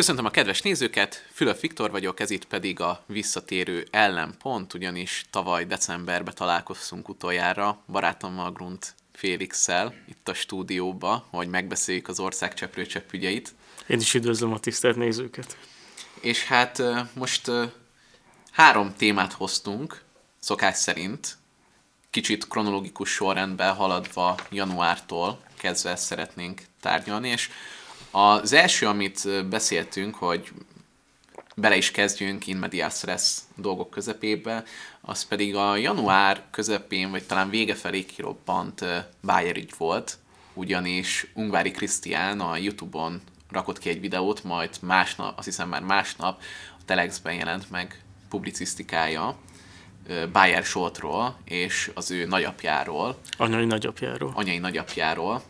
Köszöntöm a kedves nézőket, Fülöp Viktor vagyok, ez itt pedig a visszatérő ellenpont, ugyanis tavaly decemberben találkoztunk utoljára barátommal Grunt Félixsel itt a stúdióba, hogy megbeszéljük az ország cseprő ügyeit. Én is üdvözlöm a tisztelt nézőket. És hát most három témát hoztunk, szokás szerint, kicsit kronológikus sorrendben haladva januártól kezdve szeretnénk tárgyalni, és az első, amit beszéltünk, hogy bele is kezdjünk in medias stress dolgok közepébe, az pedig a január közepén, vagy talán vége felé kirobbant Bayer ügy volt, ugyanis Ungvári Krisztián a Youtube-on rakott ki egy videót, majd másnap, azt hiszem már másnap a Telexben jelent meg publicisztikája Bayer Soltról és az ő nagyapjáról. Anyai nagyapjáról. Anyai nagyapjáról,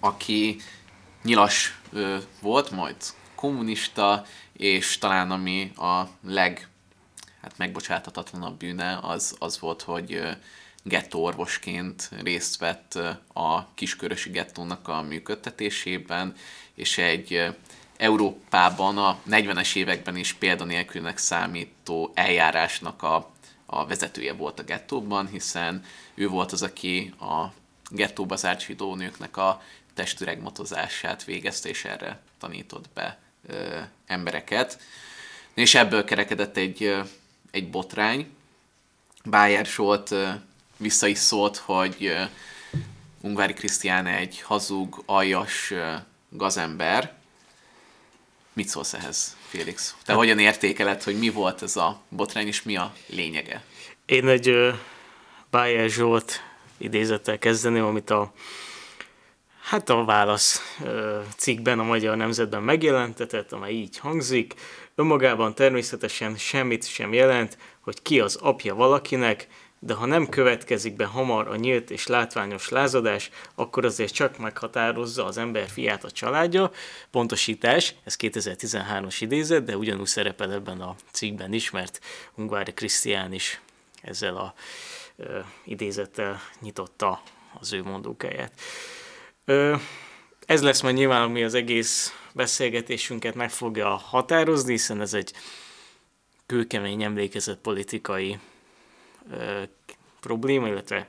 aki nyilas ö, volt, majd kommunista, és talán ami a leg hát megbocsáthatatlanabb bűne az, az volt, hogy ö, gettó orvosként részt vett a kiskörösi gettónak a működtetésében, és egy Európában a 40-es években is példanélkülnek számító eljárásnak a, a vezetője volt a gettóban, hiszen ő volt az, aki a gettóba zárt zsidó nőknek a testüreg motozását végezte, és erre tanított be ö, embereket. És ebből kerekedett egy, ö, egy botrány. Bájer Zsolt ö, vissza is szólt, hogy ö, Ungvári Krisztián egy hazug, aljas ö, gazember. Mit szólsz ehhez, Félix? Te hát, hogyan értékeled, hogy mi volt ez a botrány, és mi a lényege? Én egy ö, Bájer Zsolt idézettel kezdeném, amit a Hát a válasz cikkben a Magyar Nemzetben megjelentetett, amely így hangzik, önmagában természetesen semmit sem jelent, hogy ki az apja valakinek, de ha nem következik be hamar a nyílt és látványos lázadás, akkor azért csak meghatározza az ember fiát a családja. Pontosítás, ez 2013 os idézet, de ugyanúgy szerepel ebben a cikkben is, mert Ungvári Krisztián is ezzel a ö, idézettel nyitotta az ő mondókáját. Ez lesz majd nyilván, ami az egész beszélgetésünket meg fogja határozni, hiszen ez egy kőkemény emlékezett politikai ö, probléma, illetve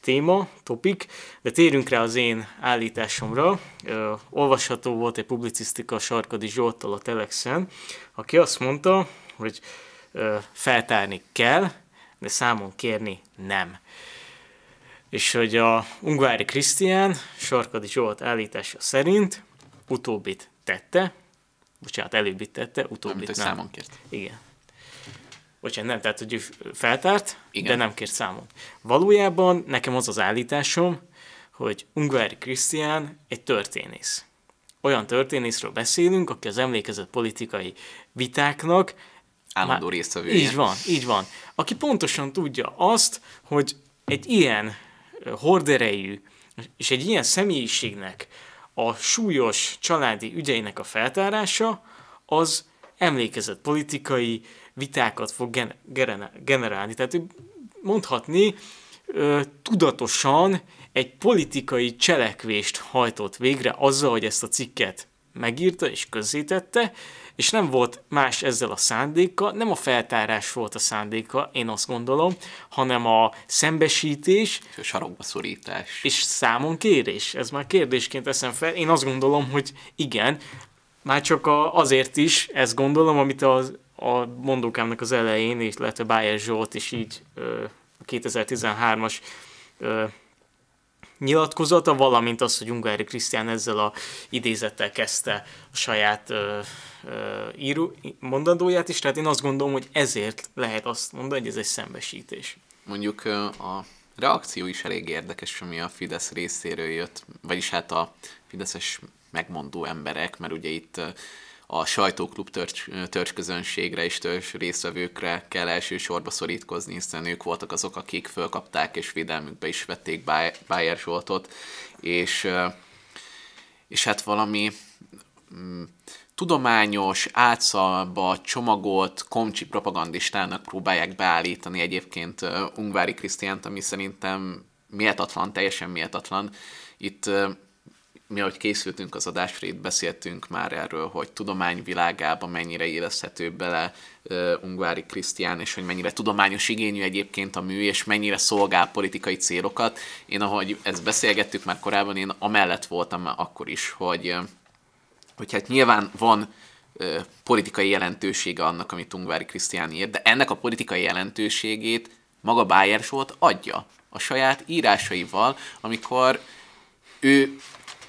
téma, topik, de térjünk rá az én állításomra. Ö, olvasható volt egy publicisztika Sarkadi Zsolttal a Telexen, aki azt mondta, hogy ö, feltárni kell, de számon kérni nem és hogy a Ungvári Krisztián Sarkadi Zsolt állítása szerint utóbbit tette, bocsánat, előbbit tette, utóbbit nem. számon kért. Igen. Bocsánat, nem, tehát hogy ő feltárt, Igen. de nem kért számon. Valójában nekem az az állításom, hogy Ungvári Krisztián egy történész. Olyan történészről beszélünk, aki az emlékezett politikai vitáknak állandó résztvevője. Így van, így van. Aki pontosan tudja azt, hogy egy ilyen horderejű, és egy ilyen személyiségnek a súlyos családi ügyeinek a feltárása, az emlékezett politikai vitákat fog generálni. Tehát mondhatni, tudatosan egy politikai cselekvést hajtott végre azzal, hogy ezt a cikket megírta és közzétette, és nem volt más ezzel a szándéka, nem a feltárás volt a szándéka, én azt gondolom, hanem a szembesítés. És a sarokba szorítás. És számon kérés. Ez már kérdésként eszem fel. Én azt gondolom, hogy igen, már csak a, azért is ezt gondolom, amit az, a mondókámnak az elején, és lehet a Bájer Zsolt is így a 2013-as nyilatkozata, valamint az, hogy Ungári Krisztián ezzel a idézettel kezdte a saját ö, ö, író, mondandóját is, tehát én azt gondolom, hogy ezért lehet azt mondani, hogy ez egy szembesítés. Mondjuk a reakció is elég érdekes, ami a Fidesz részéről jött, vagyis hát a fideszes megmondó emberek, mert ugye itt a sajtóklub törcs közönségre és törzs részvevőkre kell elsősorban szorítkozni, hiszen ők voltak azok, akik fölkapták és védelmükbe is vették Bayer Zsoltot, és, és hát valami mm, tudományos, átszalba csomagolt komcsi propagandistának próbálják beállítani egyébként Ungvári Krisztiánt, ami szerintem méltatlan, teljesen méltatlan. Itt mi, ahogy készültünk az adásra, beszéltünk már erről, hogy tudományvilágában mennyire érezhető bele Ungvári Krisztián, és hogy mennyire tudományos igényű egyébként a mű, és mennyire szolgál politikai célokat. Én, ahogy ezt beszélgettük már korábban, én amellett voltam már akkor is, hogy, hogy hát nyilván van politikai jelentősége annak, amit Ungvári Krisztián ír, de ennek a politikai jelentőségét maga Bájer volt adja a saját írásaival, amikor ő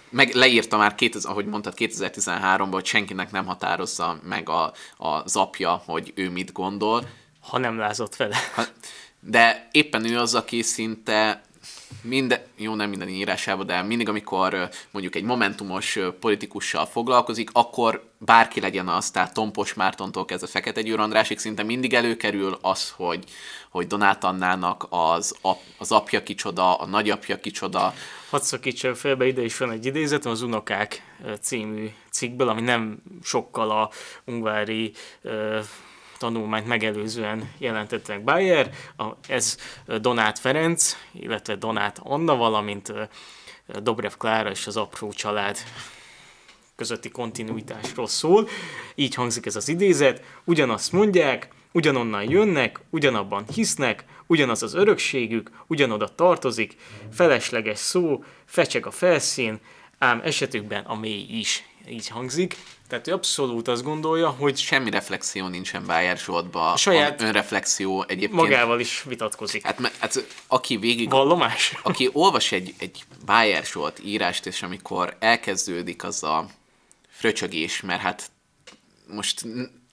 meg leírta már, 2000, ahogy mondtad, 2013-ban, hogy senkinek nem határozza meg a, a apja, hogy ő mit gondol. Ha nem lázott vele. De éppen ő az, aki szinte minden, jó nem minden írásában, de mindig, amikor mondjuk egy momentumos politikussal foglalkozik, akkor bárki legyen az, tehát Tompos Mártontól kezdve Fekete Győr Andrásig szinte mindig előkerül az, hogy, hogy Donát Annának az, ap, az apja kicsoda, a nagyapja kicsoda. Hadd szakítsam felbe, ide is van egy idézet az Unokák című cikkből, ami nem sokkal a ungvári tanulmányt megelőzően jelentettek Bayer, a, ez Donát Ferenc, illetve Donát Anna, valamint Dobrev Klára és az apró család közötti kontinuitásról szól. Így hangzik ez az idézet, ugyanazt mondják, ugyanonnan jönnek, ugyanabban hisznek, ugyanaz az örökségük, ugyanoda tartozik, felesleges szó, fecseg a felszín, ám esetükben a mély is. Így hangzik. Tehát ő abszolút azt gondolja, hogy... Semmi reflexió nincsen Bájár Zsoltba. A saját önreflexió egyébként... Magával is vitatkozik. Hát, hát aki végig... Vallomás? Aki olvas egy, egy Bájár Zsolt írást, és amikor elkezdődik az a fröcsögés, mert hát most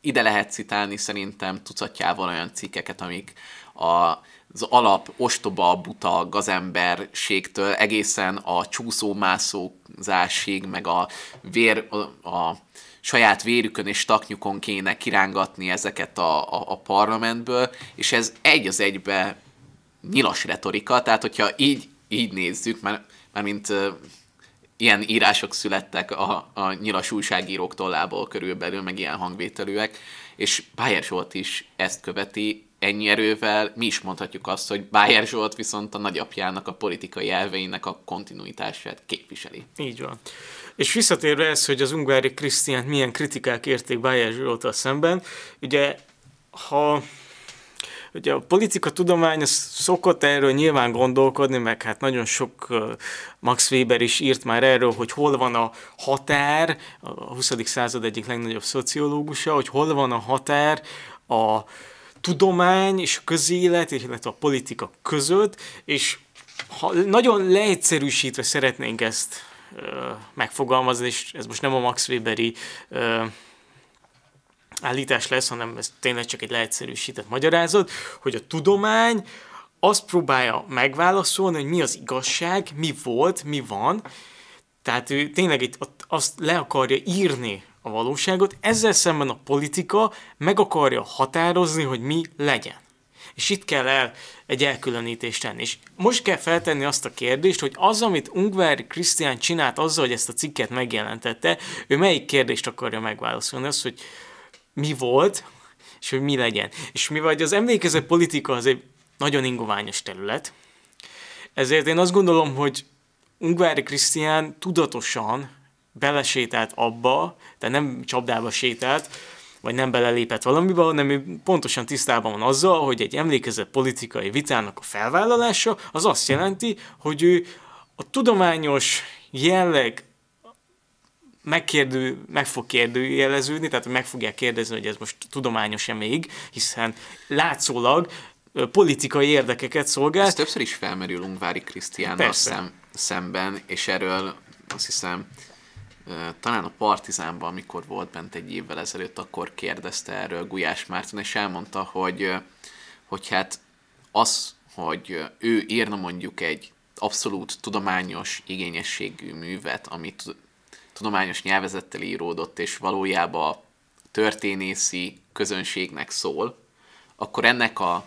ide lehet citálni szerintem tucatjával olyan cikkeket, amik a az alap ostoba, buta gazemberségtől egészen a csúszó-mászózásig, meg a vér, a, a saját vérükön és taknyukon kéne kirángatni ezeket a, a, a parlamentből, és ez egy az egybe nyilas retorika, tehát hogyha így, így nézzük, mert, mert mint ilyen írások születtek a, a nyilas újságírók tollából körülbelül, meg ilyen hangvételűek, és Bayer Zsolt is ezt követi, ennyi erővel mi is mondhatjuk azt, hogy Bájer Zsolt viszont a nagyapjának a politikai elveinek a kontinuitását képviseli. Így van. És visszatérve ez, hogy az ungári Krisztiánt milyen kritikák érték Bájer a szemben, ugye ha Ugye a politika tudomány az szokott erről nyilván gondolkodni, meg hát nagyon sok Max Weber is írt már erről, hogy hol van a határ, a 20. század egyik legnagyobb szociológusa, hogy hol van a határ a tudomány és a közélet, illetve a politika között, és ha nagyon leegyszerűsítve szeretnénk ezt ö, megfogalmazni, és ez most nem a Max Weberi ö, állítás lesz, hanem ez tényleg csak egy leegyszerűsített magyarázat, hogy a tudomány azt próbálja megválaszolni, hogy mi az igazság, mi volt, mi van, tehát ő tényleg itt azt le akarja írni a valóságot, ezzel szemben a politika meg akarja határozni, hogy mi legyen. És itt kell el egy elkülönítést tenni. És most kell feltenni azt a kérdést, hogy az, amit Ungvár Krisztián csinált azzal, hogy ezt a cikket megjelentette, ő melyik kérdést akarja megválaszolni? Az, hogy mi volt, és hogy mi legyen. És mi vagy az emlékező politika az egy nagyon ingoványos terület, ezért én azt gondolom, hogy Ungvári Krisztián tudatosan belesétált abba, tehát nem csapdába sétált, vagy nem belelépett valamibe, hanem ő pontosan tisztában van azzal, hogy egy emlékezett politikai vitának a felvállalása az azt jelenti, hogy ő a tudományos jelleg megkérdő, meg fog kérdőjeleződni, tehát meg fogják kérdezni, hogy ez most tudományos-e még, hiszen látszólag politikai érdekeket szolgál. Ez többször is felmerül Ungvári Krisztiánnal szem, szemben, és erről azt hiszem talán a Partizánban, amikor volt bent egy évvel ezelőtt, akkor kérdezte erről Gulyás Márton, és elmondta, hogy, hogy hát az, hogy ő írna mondjuk egy abszolút tudományos igényességű művet, amit tudományos nyelvezettel íródott, és valójában történészi közönségnek szól, akkor ennek a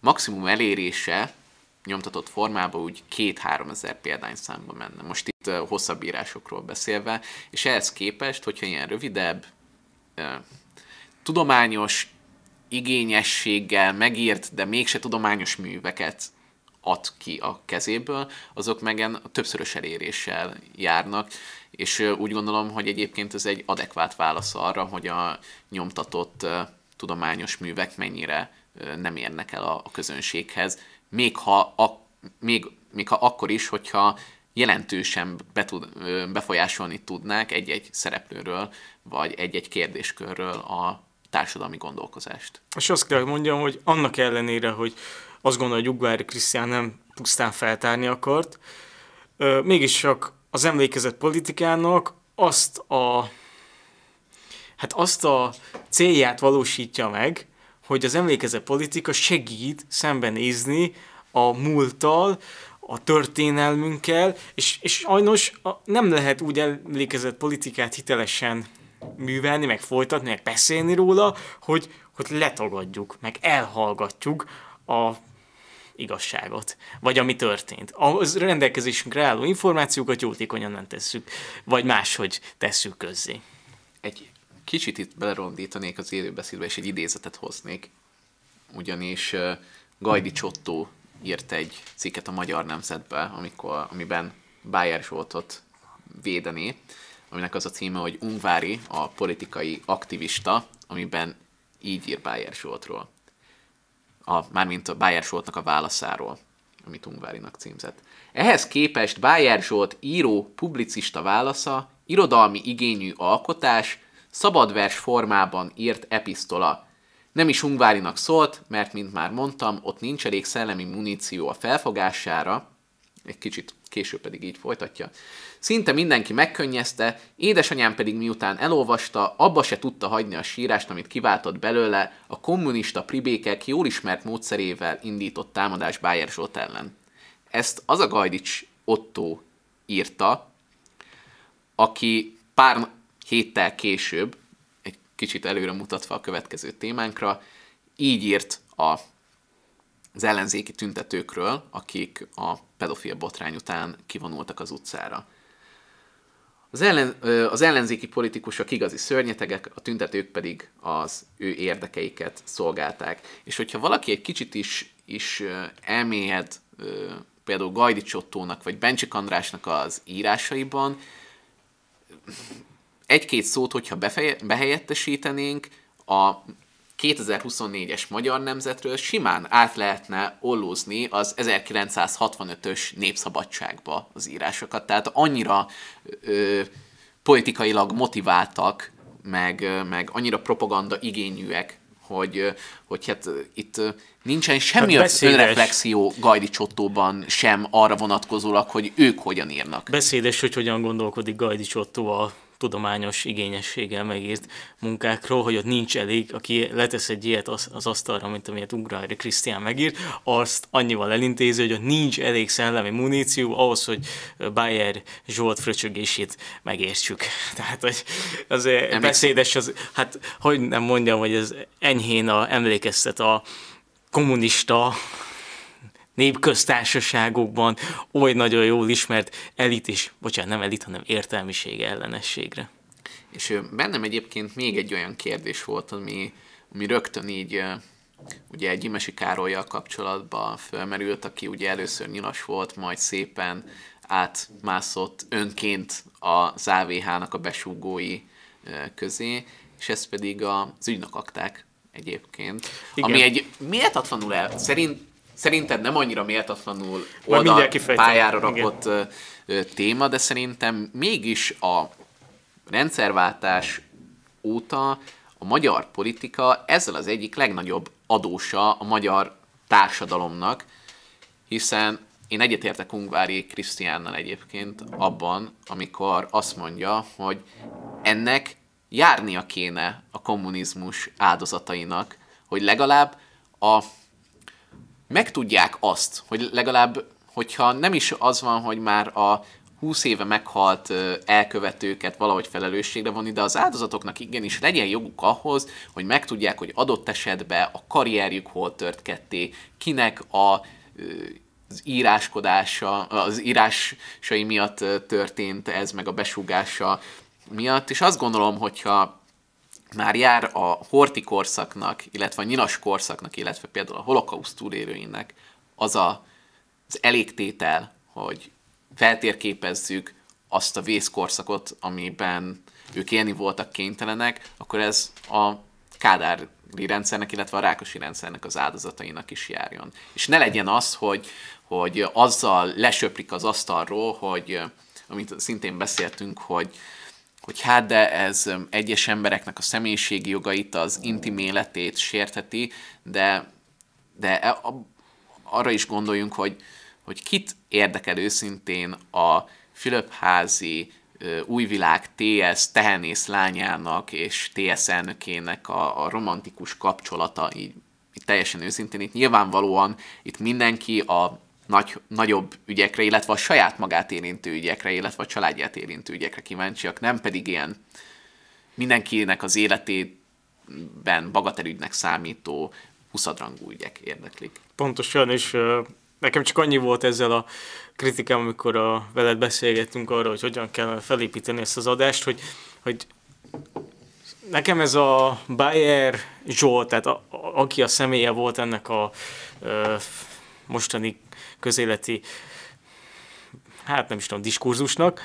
maximum elérése nyomtatott formába úgy 2-3 ezer számba menne. Most itt hosszabb írásokról beszélve, és ehhez képest, hogyha ilyen rövidebb, tudományos igényességgel megírt, de mégse tudományos műveket ad ki a kezéből, azok megen többszörös eléréssel járnak, és úgy gondolom, hogy egyébként ez egy adekvát válasz arra, hogy a nyomtatott tudományos művek mennyire nem érnek el a, a közönséghez, még ha, a, még, még ha akkor is, hogyha jelentősen be tud, befolyásolni tudnák egy-egy szereplőről, vagy egy-egy kérdéskörről a társadalmi gondolkozást. És azt kell mondjam, hogy annak ellenére, hogy azt gondolja, hogy Ugvári Krisztián nem pusztán feltárni akart, mégis az emlékezett politikának azt a hát azt a célját valósítja meg, hogy az emlékezett politika segít szembenézni a múlttal, a történelmünkkel, és, és ajnos a, nem lehet úgy emlékezett politikát hitelesen művelni, meg folytatni, meg beszélni róla, hogy, hogy letagadjuk, meg elhallgatjuk a igazságot, vagy ami történt. Az rendelkezésünkre álló információkat jótékonyan nem tesszük, vagy máshogy tesszük közzé. Egy kicsit itt belerondítanék az élőbeszédbe, és egy idézetet hoznék. Ugyanis Gajdi Csottó írt egy cikket a Magyar Nemzetbe, amikor, amiben Bájer Zsoltot védeni, aminek az a címe, hogy Ungvári, a politikai aktivista, amiben így ír Bájer Zsoltról. A, mármint a Bájer Zsoltnak a válaszáról, amit Ungvárinak címzett. Ehhez képest Bájer Zsolt író, publicista válasza, irodalmi igényű alkotás, szabadvers formában írt epistola. Nem is Ungvárinak szólt, mert, mint már mondtam, ott nincs elég szellemi muníció a felfogására, egy kicsit később pedig így folytatja. Szinte mindenki megkönnyezte, édesanyám pedig miután elolvasta, abba se tudta hagyni a sírást, amit kiváltott belőle, a kommunista pribékek jól ismert módszerével indított támadás Bájer Zsolt ellen. Ezt az a Gajdics Otto írta, aki pár héttel később, egy kicsit előre mutatva a következő témánkra, így írt a, az ellenzéki tüntetőkről, akik a pedofil botrány után kivonultak az utcára. Az, ellen, az ellenzéki politikusok igazi szörnyetegek, a tüntetők pedig az ő érdekeiket szolgálták. És hogyha valaki egy kicsit is, is elmélyed például Gajdi Csottónak vagy Bencsik Andrásnak az írásaiban, egy-két szót, hogyha befeje- behelyettesítenénk, a 2024-es magyar nemzetről simán át lehetne ollózni az 1965-ös népszabadságba az írásokat. Tehát annyira ö, politikailag motiváltak, meg, meg annyira propaganda igényűek, hogy, hogy hát itt nincsen semmi hát beszédes, önreflexió Gajdi Csottóban sem arra vonatkozólag, hogy ők hogyan írnak. Beszédes, hogy hogyan gondolkodik Gajdi Csottó a tudományos igényességgel megírt munkákról, hogy ott nincs elég, aki letesz egy ilyet az asztalra, mint amilyet Ugrári Krisztián megírt, azt annyival elintézi, hogy ott nincs elég szellemi muníció ahhoz, hogy Bayer Zsolt fröcsögését megértsük. Tehát, hogy az beszédes, az, hát hogy nem mondjam, hogy ez enyhén a, emlékeztet a kommunista népköztársaságokban oly nagyon jól ismert elit és, bocsánat, nem elit, hanem értelmiség ellenességre. És bennem egyébként még egy olyan kérdés volt, ami, ami rögtön így ugye egy Imesi Károlyjal kapcsolatban felmerült, aki ugye először nyilas volt, majd szépen átmászott önként az AVH-nak a besúgói közé, és ez pedig az ügynök akták egyébként. Igen. Ami egy méltatlanul el, szerint szerinted nem annyira méltatlanul oda pályára rakott Igen. téma, de szerintem mégis a rendszerváltás óta a magyar politika ezzel az egyik legnagyobb adósa a magyar társadalomnak, hiszen én egyetértek Ungvári Krisztiánnal egyébként abban, amikor azt mondja, hogy ennek járnia kéne a kommunizmus áldozatainak, hogy legalább a megtudják azt, hogy legalább, hogyha nem is az van, hogy már a 20 éve meghalt elkövetőket valahogy felelősségre vonni, de az áldozatoknak igenis legyen joguk ahhoz, hogy megtudják, hogy adott esetben a karrierjük hol tört ketté, kinek a az íráskodása, az írásai miatt történt ez, meg a besúgása miatt, és azt gondolom, hogyha már jár a horti korszaknak, illetve a nyilas korszaknak, illetve például a holokauszt túlélőinek az a, az elégtétel, hogy feltérképezzük azt a vészkorszakot, amiben ők élni voltak kénytelenek, akkor ez a Kádár rendszernek, illetve a rákosi rendszernek az áldozatainak is járjon. És ne legyen az, hogy, hogy azzal lesöplik az asztalról, hogy amit szintén beszéltünk, hogy, hogy hát de ez egyes embereknek a személyiségi jogait, az intim életét sértheti, de, de e, arra is gondoljunk, hogy, hogy kit érdekel őszintén a Fülöpházi újvilág TS tehenész lányának és TS elnökének a, a romantikus kapcsolata, így, így teljesen őszintén, itt nyilvánvalóan itt mindenki a nagy, nagyobb ügyekre, illetve a saját magát érintő ügyekre, illetve a családját érintő ügyekre kíváncsiak, nem pedig ilyen mindenkinek az életében bagaterügynek számító huszadrangú ügyek érdeklik. Pontosan, és nekem csak annyi volt ezzel a kritikám, amikor a, veled beszélgettünk arra, hogy hogyan kell felépíteni ezt az adást, hogy, hogy nekem ez a Bayer Zsolt, tehát a, a, aki a személye volt ennek a a mostani közéleti, hát nem is tudom, diskurzusnak,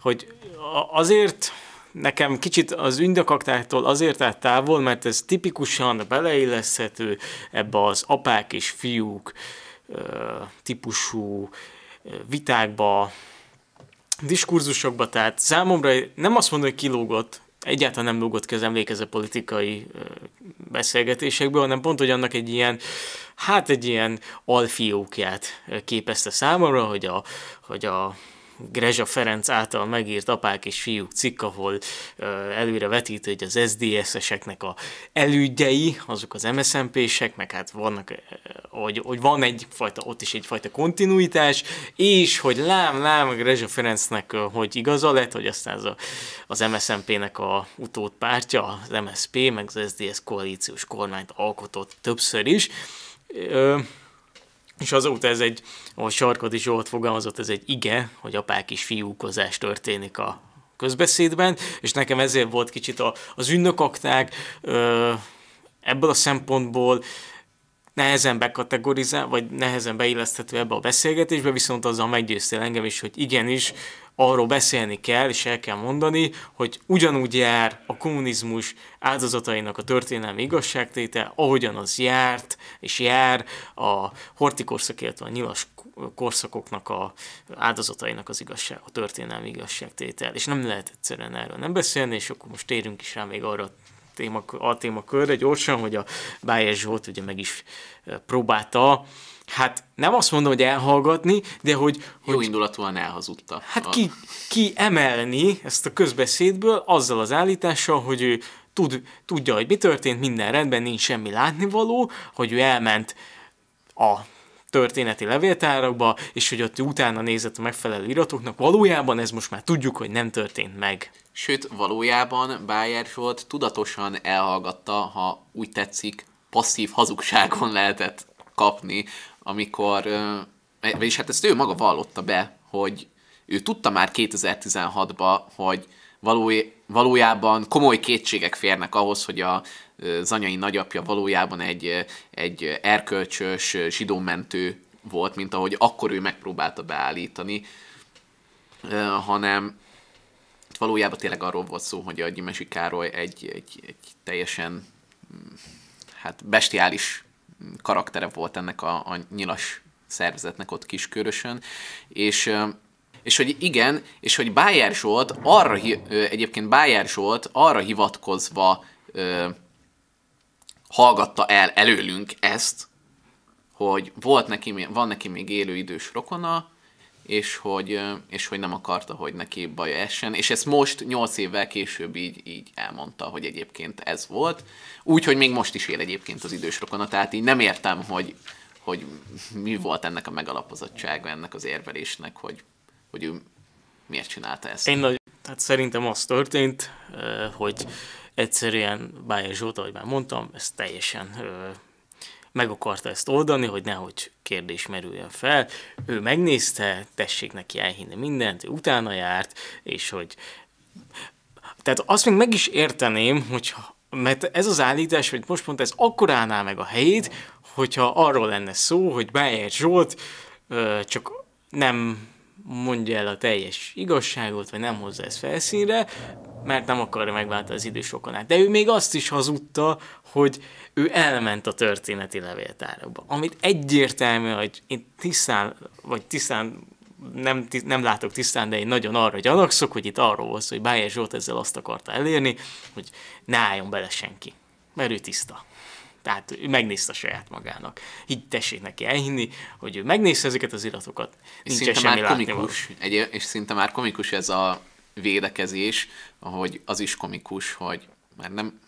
hogy azért nekem kicsit az ündökaktáktól azért állt távol, mert ez tipikusan beleilleszhető ebbe az apák és fiúk típusú vitákba, diskurzusokba, tehát számomra nem azt mondom, hogy kilógott egyáltalán nem lógott ki az emlékező politikai beszélgetésekből, hanem pont, hogy annak egy ilyen, hát egy ilyen alfiókját képezte számomra, hogy a, hogy a Grezsa Ferenc által megírt Apák és fiúk cikk, ahol előre vetít, hogy az SZDSZ-eseknek a elődjei, azok az MSZMP-sek, meg hát vannak, hogy, hogy van egyfajta, ott is egyfajta kontinuitás, és hogy lám, lám a Grezsa Ferencnek, hogy igaza lett, hogy aztán az, a, az MSZMP-nek a utód pártja, az MSP, meg az SZDSZ koalíciós kormányt alkotott többször is. Ö, és azóta ez egy, a sarkad is jól fogalmazott, ez egy ige, hogy apák is fiúkozás történik a közbeszédben, és nekem ezért volt kicsit a, az ünnökakták ebből a szempontból nehezen bekategorizál, vagy nehezen beilleszthető ebbe a beszélgetésbe, viszont azzal meggyőztél engem is, hogy igenis, arról beszélni kell, és el kell mondani, hogy ugyanúgy jár a kommunizmus áldozatainak a történelmi igazságtétel, ahogyan az járt, és jár a korszak, illetve a nyilas korszakoknak a áldozatainak az igazság, a történelmi igazságtétel. És nem lehet egyszerűen erről nem beszélni, és akkor most térünk is rá még arra a témakörre gyorsan, hogy a Bájer Zsolt ugye meg is eh, próbálta hát nem azt mondom, hogy elhallgatni, de hogy... Jó indulatúan elhazudta. Hát a... ki, ki emelni ezt a közbeszédből azzal az állítással, hogy ő tud, tudja, hogy mi történt, minden rendben, nincs semmi látnivaló, hogy ő elment a történeti levéltárakba, és hogy ott utána nézett a megfelelő iratoknak. Valójában ez most már tudjuk, hogy nem történt meg. Sőt, valójában Bayer volt tudatosan elhallgatta, ha úgy tetszik, passzív hazugságon lehetett kapni, amikor, vagyis hát ezt ő maga vallotta be, hogy ő tudta már 2016-ban, hogy valójában komoly kétségek férnek ahhoz, hogy a az anyai nagyapja valójában egy, egy erkölcsös zsidómentő volt, mint ahogy akkor ő megpróbálta beállítani, hanem valójában tényleg arról volt szó, hogy a Gyimesi Károly egy, egy, egy teljesen mm, hát bestiális karaktere volt ennek a, a nyilas szervezetnek ott kiskörösön, és és hogy igen, és hogy Bájer Zsolt arra, egyébként Bájer Zsolt arra hivatkozva hallgatta el előlünk ezt, hogy volt neki, van neki még élő idős rokona, és hogy, és hogy nem akarta, hogy neki baj essen, és ezt most nyolc évvel később így, így elmondta, hogy egyébként ez volt. Úgy, hogy még most is él egyébként az idős rokona, tehát így nem értem, hogy, hogy mi volt ennek a megalapozottsága, ennek az érvelésnek, hogy, hogy ő miért csinálta ezt. Én nagy, hát szerintem az történt, hogy egyszerűen Bájer Zsóta, ahogy már mondtam, ez teljesen ö, meg akarta ezt oldani, hogy nehogy kérdés merüljön fel. Ő megnézte, tessék neki elhinni mindent, ő utána járt, és hogy... Tehát azt még meg is érteném, hogyha mert ez az állítás, hogy most pont ez akkor állná meg a helyét, hogyha arról lenne szó, hogy Bájer Zsolt ö, csak nem mondja el a teljes igazságot, vagy nem hozza ezt felszínre, mert nem akarja megváltani az idős rokonát. De ő még azt is hazudta, hogy ő elment a történeti levéltárba, amit egyértelmű, hogy én tisztán, vagy tisztán nem, nem látok tisztán, de én nagyon arra gyanakszok, hogy itt arról volt hogy Bájer Zsolt ezzel azt akarta elérni, hogy ne álljon bele senki, mert ő tiszta. Tehát ő megnézte saját magának. Így tessék neki elhinni, hogy ő megnézte ezeket az iratokat. És szinte semmi már komikus, egy, és szinte már komikus ez a védekezés, hogy az is komikus, hogy már nem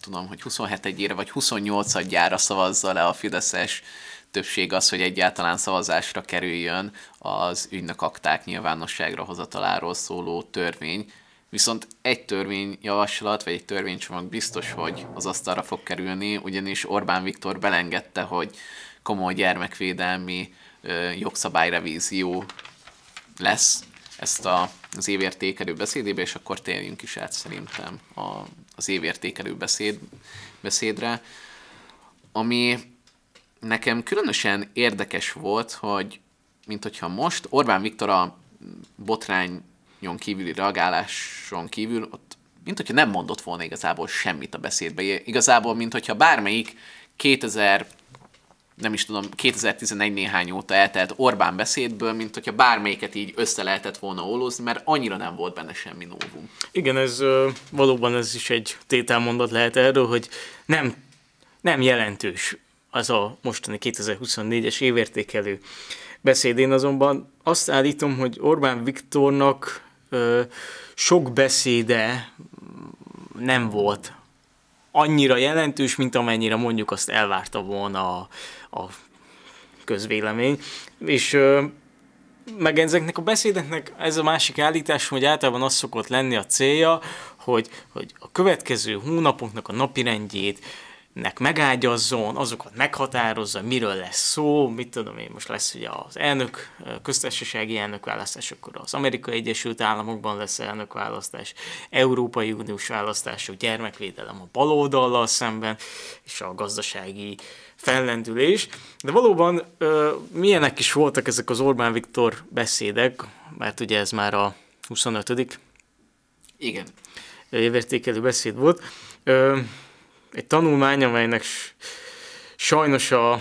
tudom, hogy 27 egyére vagy 28 adjára szavazza le a Fideszes többség az, hogy egyáltalán szavazásra kerüljön az ügynök akták nyilvánosságra hozataláról szóló törvény, Viszont egy törvényjavaslat, vagy egy törvénycsomag biztos, hogy az asztalra fog kerülni, ugyanis Orbán Viktor belengedte, hogy komoly gyermekvédelmi ö, jogszabályrevízió lesz ezt a, az évértékelő beszédébe, és akkor térjünk is át szerintem a, az évértékelő beszéd, beszédre, ami nekem különösen érdekes volt, hogy mint hogyha most Orbán Viktor a botrány nyon kívüli reagáláson kívül, ott mint hogyha nem mondott volna igazából semmit a beszédbe. Igazából, mint hogyha bármelyik 2000 nem is tudom, 2011 néhány óta eltelt Orbán beszédből, mint hogyha bármelyiket így össze lehetett volna ólózni, mert annyira nem volt benne semmi novum. Igen, ez valóban ez is egy tételmondat lehet erről, hogy nem, nem jelentős az a mostani 2024-es évértékelő beszédén azonban azt állítom, hogy Orbán Viktornak sok beszéde nem volt annyira jelentős, mint amennyire mondjuk azt elvárta volna a, a közvélemény. És meg ezeknek a beszédeknek ez a másik állítás, hogy általában az szokott lenni a célja, hogy, hogy a következő hónapoknak a napirendjét nek megágyazzon, azokat meghatározza, miről lesz szó, mit tudom én, most lesz ugye az elnök, köztársasági elnökválasztás, akkor az Amerikai Egyesült Államokban lesz elnökválasztás, Európai Uniós választások, gyermekvédelem a baloldallal szemben, és a gazdasági fellendülés. De valóban milyenek is voltak ezek az Orbán Viktor beszédek, mert ugye ez már a 25 igen évértékelő beszéd volt. Ö, egy tanulmány, amelynek sajnos a,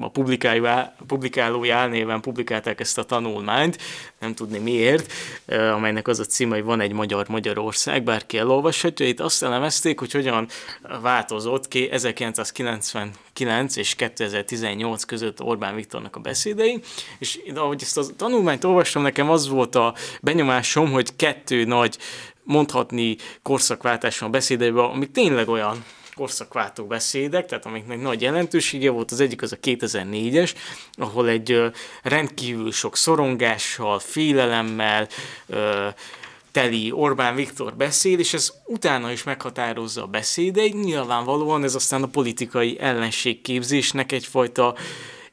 a publikálói álnéven publikálták ezt a tanulmányt, nem tudni miért, amelynek az a címe, hogy van egy magyar Magyarország, bárki elolvashatja. Itt azt elemezték, hogy hogyan változott ki 1999 és 2018 között Orbán Viktornak a beszédei, és ahogy ezt a tanulmányt olvastam, nekem az volt a benyomásom, hogy kettő nagy mondhatni korszakváltáson a beszédeiben, amik tényleg olyan korszakváltó beszédek, tehát amiknek nagy jelentősége volt. Az egyik az a 2004-es, ahol egy rendkívül sok szorongással, félelemmel, teli Orbán Viktor beszél, és ez utána is meghatározza a beszédeit. Nyilvánvalóan ez aztán a politikai ellenségképzésnek egyfajta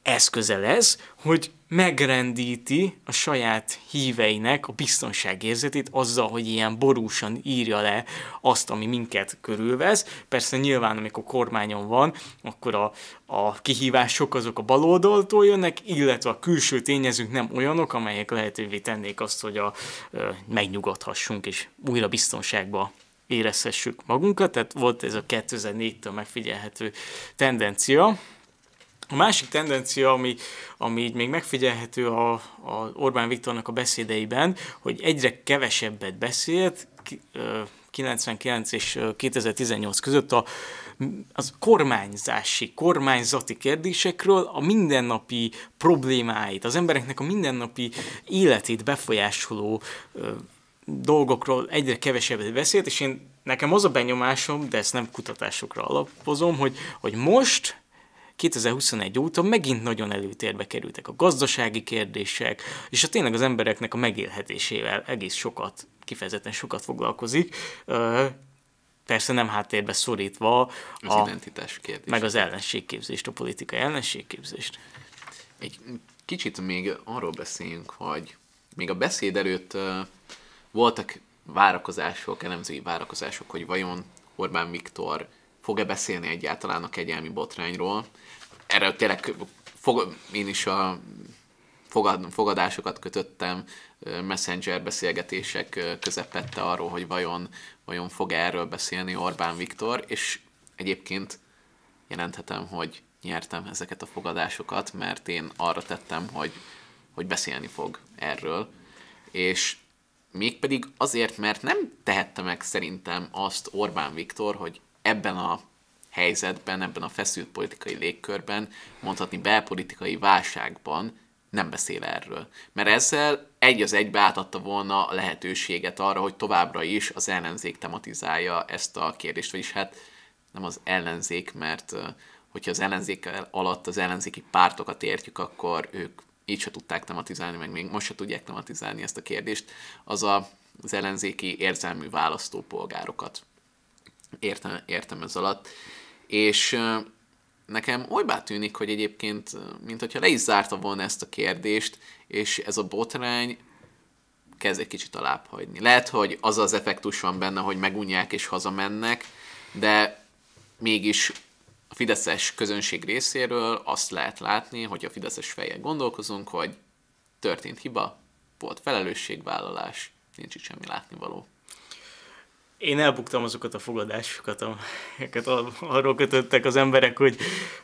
eszköze lesz, hogy megrendíti a saját híveinek a biztonságérzetét azzal, hogy ilyen borúsan írja le azt, ami minket körülvesz. Persze nyilván, amikor kormányon van, akkor a, a kihívások azok a baloldaltól jönnek, illetve a külső tényezők nem olyanok, amelyek lehetővé tennék azt, hogy a, ö, megnyugodhassunk és újra biztonságba érezhessük magunkat. Tehát volt ez a 2004-től megfigyelhető tendencia. A másik tendencia, ami, ami így még megfigyelhető a, a Orbán Viktornak a beszédeiben, hogy egyre kevesebbet beszélt, ki, ö, 99 és 2018 között a, az kormányzási, kormányzati kérdésekről a mindennapi problémáit, az embereknek a mindennapi életét befolyásoló ö, dolgokról egyre kevesebbet beszélt, és én nekem az a benyomásom, de ezt nem kutatásokra alapozom, hogy, hogy most 2021 óta megint nagyon előtérbe kerültek a gazdasági kérdések, és a tényleg az embereknek a megélhetésével egész sokat, kifejezetten sokat foglalkozik, persze nem háttérbe szorítva az a, identitás kérdés. Meg az ellenségképzést, a politikai ellenségképzést. Egy kicsit még arról beszéljünk, hogy még a beszéd előtt voltak várakozások, elemzői várakozások, hogy vajon Orbán Viktor fog-e beszélni egyáltalán a kegyelmi botrányról, erre tényleg fog, én is a fogad, fogadásokat kötöttem, messenger beszélgetések közepette arról, hogy vajon, vajon fog erről beszélni Orbán Viktor, és egyébként jelenthetem, hogy nyertem ezeket a fogadásokat, mert én arra tettem, hogy, hogy beszélni fog erről, és mégpedig azért, mert nem tehette meg szerintem azt Orbán Viktor, hogy ebben a helyzetben, ebben a feszült politikai légkörben, mondhatni belpolitikai válságban nem beszél erről. Mert ezzel egy az egybe átadta volna a lehetőséget arra, hogy továbbra is az ellenzék tematizálja ezt a kérdést, vagyis hát nem az ellenzék, mert hogyha az ellenzék alatt az ellenzéki pártokat értjük, akkor ők így se tudták tematizálni, meg még most se tudják tematizálni ezt a kérdést, az a, az ellenzéki érzelmű választópolgárokat. Értem, értem ez alatt. És nekem olybá tűnik, hogy egyébként, mint hogyha le is zárta volna ezt a kérdést, és ez a botrány kezd egy kicsit alább hagyni. Lehet, hogy az az effektus van benne, hogy megunják és hazamennek, de mégis a fideszes közönség részéről azt lehet látni, hogy a fideszes fejjel gondolkozunk, hogy történt hiba, volt felelősségvállalás, nincs itt semmi látnivaló én elbuktam azokat a fogadásokat, amiket arról kötöttek az emberek, hogy,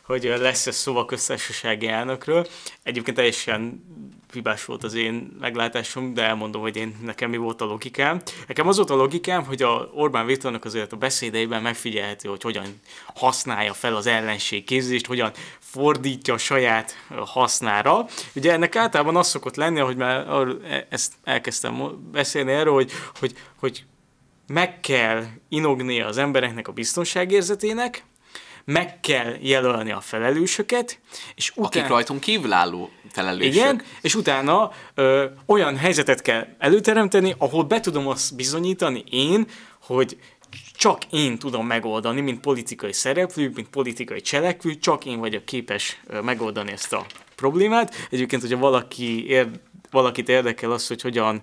hogy lesz-e szó a köztársasági elnökről. Egyébként teljesen hibás volt az én meglátásom, de elmondom, hogy én, nekem mi volt a logikám. Nekem az volt a logikám, hogy a Orbán Viktornak azért a beszédeiben megfigyelhető, hogy hogyan használja fel az ellenség képzést, hogyan fordítja a saját hasznára. Ugye ennek általában az szokott lenni, hogy már e- ezt elkezdtem beszélni erről, hogy, hogy, hogy meg kell inognia az embereknek a biztonságérzetének, meg kell jelölni a felelősöket, és utána, akik rajtunk kívülálló felelősök. Igen, és utána ö, olyan helyzetet kell előteremteni, ahol be tudom azt bizonyítani én, hogy csak én tudom megoldani, mint politikai szereplő, mint politikai cselekvő, csak én vagyok képes megoldani ezt a problémát. Egyébként, hogyha valaki ér, valakit érdekel az, hogy hogyan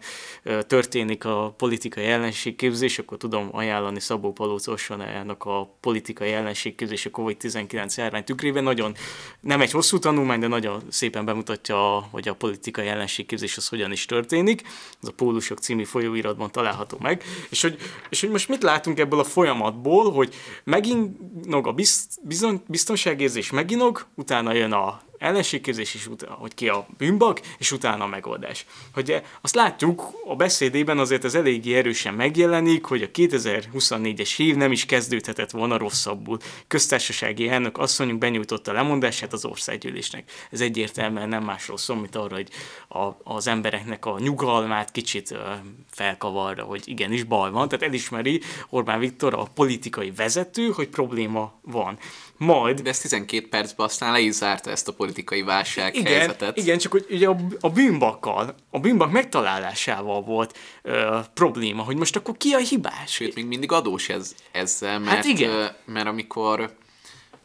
történik a politikai ellenségképzés, akkor tudom ajánlani Szabó Palóc Ossonájának a politikai ellenségképzés a COVID-19 járvány tükrében. Nagyon nem egy hosszú tanulmány, de nagyon szépen bemutatja, hogy a politikai ellenségképzés az hogyan is történik. Ez a Pólusok című folyóiratban található meg. És hogy, és hogy most mit látunk ebből a folyamatból, hogy meginog a biz, bizon, biztonságérzés meginog, utána jön a ellenségkérzés, és utána, hogy ki a bűnbak, és utána a megoldás. Hogy eh, azt látjuk, a beszédében azért ez eléggé erősen megjelenik, hogy a 2024-es év nem is kezdődhetett volna rosszabbul. Köztársasági elnök asszonyunk benyújtotta a lemondását az országgyűlésnek. Ez egyértelműen nem másról szól, mint arra, hogy a, az embereknek a nyugalmát kicsit ö, eh, felkavarra, hogy igenis baj van. Tehát elismeri Orbán Viktor a politikai vezető, hogy probléma van majd... De ez 12 percben aztán le is zárta ezt a politikai válság igen, helyzetet. Igen, csak hogy ugye a, a bűnbakkal, a bűnbak megtalálásával volt ö, probléma, hogy most akkor ki a hibás? Sőt, még mindig adós ez, ezzel, hát mert, hát igen. Ö, mert amikor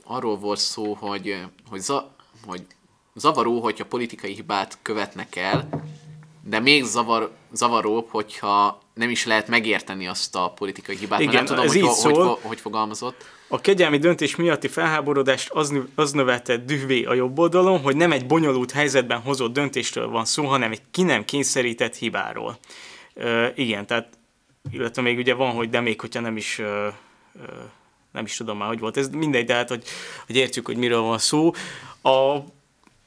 arról volt szó, hogy, hogy, za, hogy zavaró, hogyha politikai hibát követnek el, de még zavar, zavaróbb, hogyha nem is lehet megérteni azt a politikai hibát, Igen, mert nem tudom, hogy, szól. hogy, hogy fogalmazott. A kegyelmi döntés miatti felháborodást az, az növelte dühvé a jobb oldalon, hogy nem egy bonyolult helyzetben hozott döntéstől van szó, hanem egy ki nem kényszerített hibáról. Ö, igen, tehát illetve még ugye van, hogy de még hogyha nem is ö, ö, nem is tudom már, hogy volt ez, mindegy, de hát, hogy, hogy értjük, hogy miről van szó. A,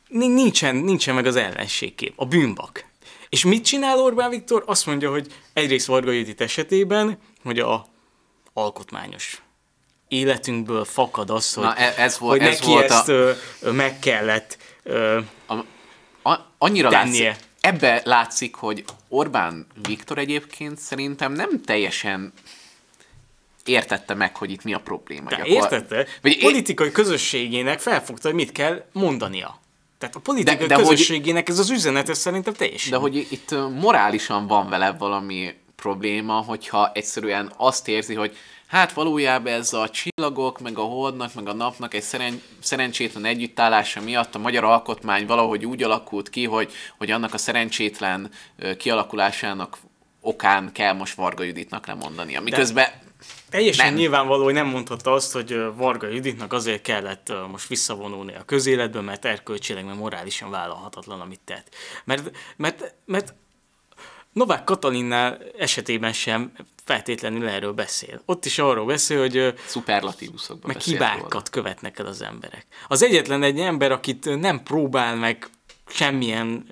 nincsen, nincsen meg az ellenségkép, a bűnbak. És mit csinál Orbán Viktor? Azt mondja, hogy egyrészt Varga Judit esetében, hogy a alkotmányos életünkből fakad az, hogy, Na, e- ez volt, hogy ez neki volt ezt a... ö, meg kellett ö, a, a, annyira tennie. Látszik, ebbe látszik, hogy Orbán Viktor egyébként szerintem nem teljesen értette meg, hogy itt mi a probléma. De gyakor... értette? Vagy a politikai é... közösségének felfogta, hogy mit kell mondania. Tehát a politikai de, de közösségének hogy... ez az üzenete szerintem teljesen. De hogy itt morálisan van vele valami probléma, hogyha egyszerűen azt érzi, hogy Hát valójában ez a csillagok, meg a holdnak, meg a napnak egy szeren- szerencsétlen együttállása miatt a magyar alkotmány valahogy úgy alakult ki, hogy, hogy annak a szerencsétlen kialakulásának okán kell most Varga Juditnak lemondani. Miközben De... Teljesen nem. nyilvánvaló, hogy nem mondhatta azt, hogy Varga Juditnak azért kellett most visszavonulni a közéletből, mert erkölcsileg, mert morálisan vállalhatatlan, amit tett. Mert, mert, mert Novák Katalinnál esetében sem feltétlenül erről beszél. Ott is arról beszél, hogy szuperlatívuszokban meg hibákat róla. követnek el az emberek. Az egyetlen egy ember, akit nem próbál meg semmilyen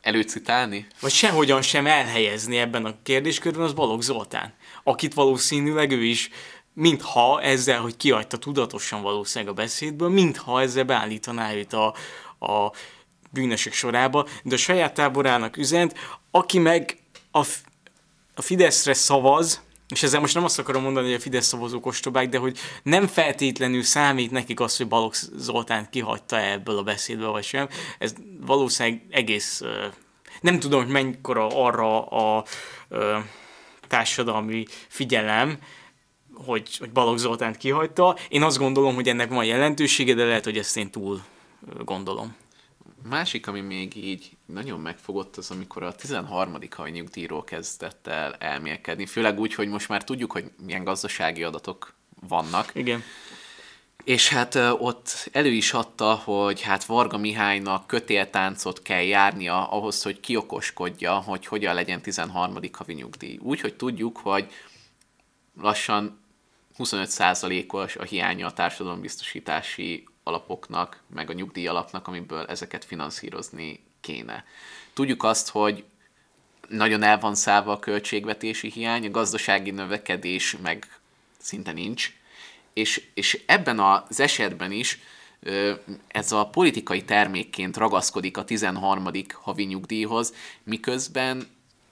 előcitálni? Vagy sehogyan sem elhelyezni ebben a kérdéskörben, az Balogh Zoltán, akit valószínűleg ő is mintha ezzel, hogy kiadta tudatosan valószínűleg a beszédből, mintha ezzel beállítaná őt a, a bűnösök sorába, de a saját táborának üzent, aki meg a, a Fideszre szavaz, és ezzel most nem azt akarom mondani, hogy a Fidesz szavazók ostobák, de hogy nem feltétlenül számít nekik az, hogy Balogh Zoltán kihagyta ebből a beszédből, vagy sem. Ez valószínűleg egész, nem tudom, hogy mennyikora arra a, a társadalmi figyelem, hogy, hogy Balogh Zoltánt kihagyta. Én azt gondolom, hogy ennek van jelentősége, de lehet, hogy ezt én túl gondolom másik, ami még így nagyon megfogott, az amikor a 13. havi kezdett el elmélkedni, főleg úgy, hogy most már tudjuk, hogy milyen gazdasági adatok vannak. Igen. És hát ott elő is adta, hogy hát Varga Mihálynak kötéltáncot kell járnia ahhoz, hogy kiokoskodja, hogy hogyan legyen 13. havi nyugdíj. Úgy, hogy tudjuk, hogy lassan 25%-os a hiánya a társadalombiztosítási alapoknak, meg a nyugdíj alapnak, amiből ezeket finanszírozni kéne. Tudjuk azt, hogy nagyon el van szállva a költségvetési hiány, a gazdasági növekedés meg szinte nincs, és, és ebben az esetben is ez a politikai termékként ragaszkodik a 13. havi nyugdíjhoz, miközben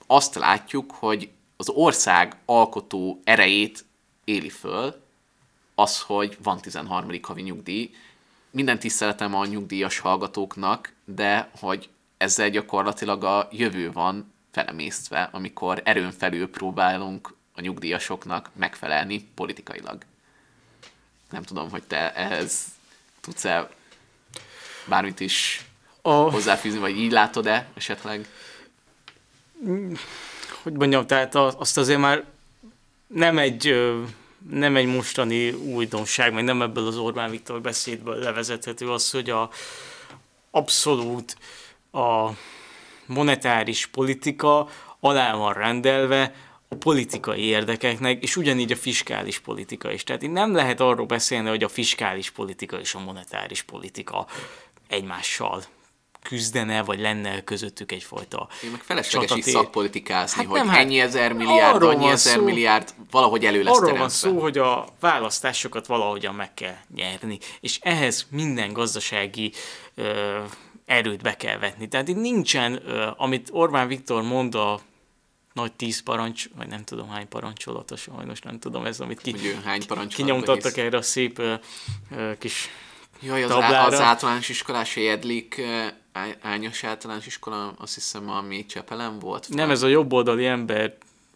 azt látjuk, hogy az ország alkotó erejét éli föl az, hogy van 13. havi nyugdíj, minden tiszteletem a nyugdíjas hallgatóknak, de hogy ezzel gyakorlatilag a jövő van felemésztve, amikor erőn felül próbálunk a nyugdíjasoknak megfelelni politikailag. Nem tudom, hogy te ehhez tudsz-e bármit is a... hozzáfűzni, vagy így látod-e esetleg? Hogy mondjam, tehát azt azért már nem egy nem egy mostani újdonság, meg nem ebből az Orbán Viktor beszédből levezethető az, hogy a abszolút a monetáris politika alá van rendelve a politikai érdekeknek, és ugyanígy a fiskális politika is. Tehát itt nem lehet arról beszélni, hogy a fiskális politika és a monetáris politika egymással küzdene, vagy lenne közöttük egyfajta Én meg felesleges csataté... is szakpolitikázni, hát hogy nem, ennyi hát ezer milliárd, annyi ezer szó, milliárd, valahogy elő lesz Arról van szó, hogy a választásokat valahogyan meg kell nyerni, és ehhez minden gazdasági ö, erőt be kell vetni. Tehát itt nincsen, ö, amit Orbán Viktor mond a nagy tíz parancs, vagy nem tudom hány parancsolatos, sajnos nem tudom ez, amit ki, hány kinyomtattak erre a szép ö, ö, kis Jaj, az, tablára. az általános iskolás Jedlik Ányos általános iskola, azt hiszem, ami Csepelen volt. Fel. Nem, ez a jobboldali ember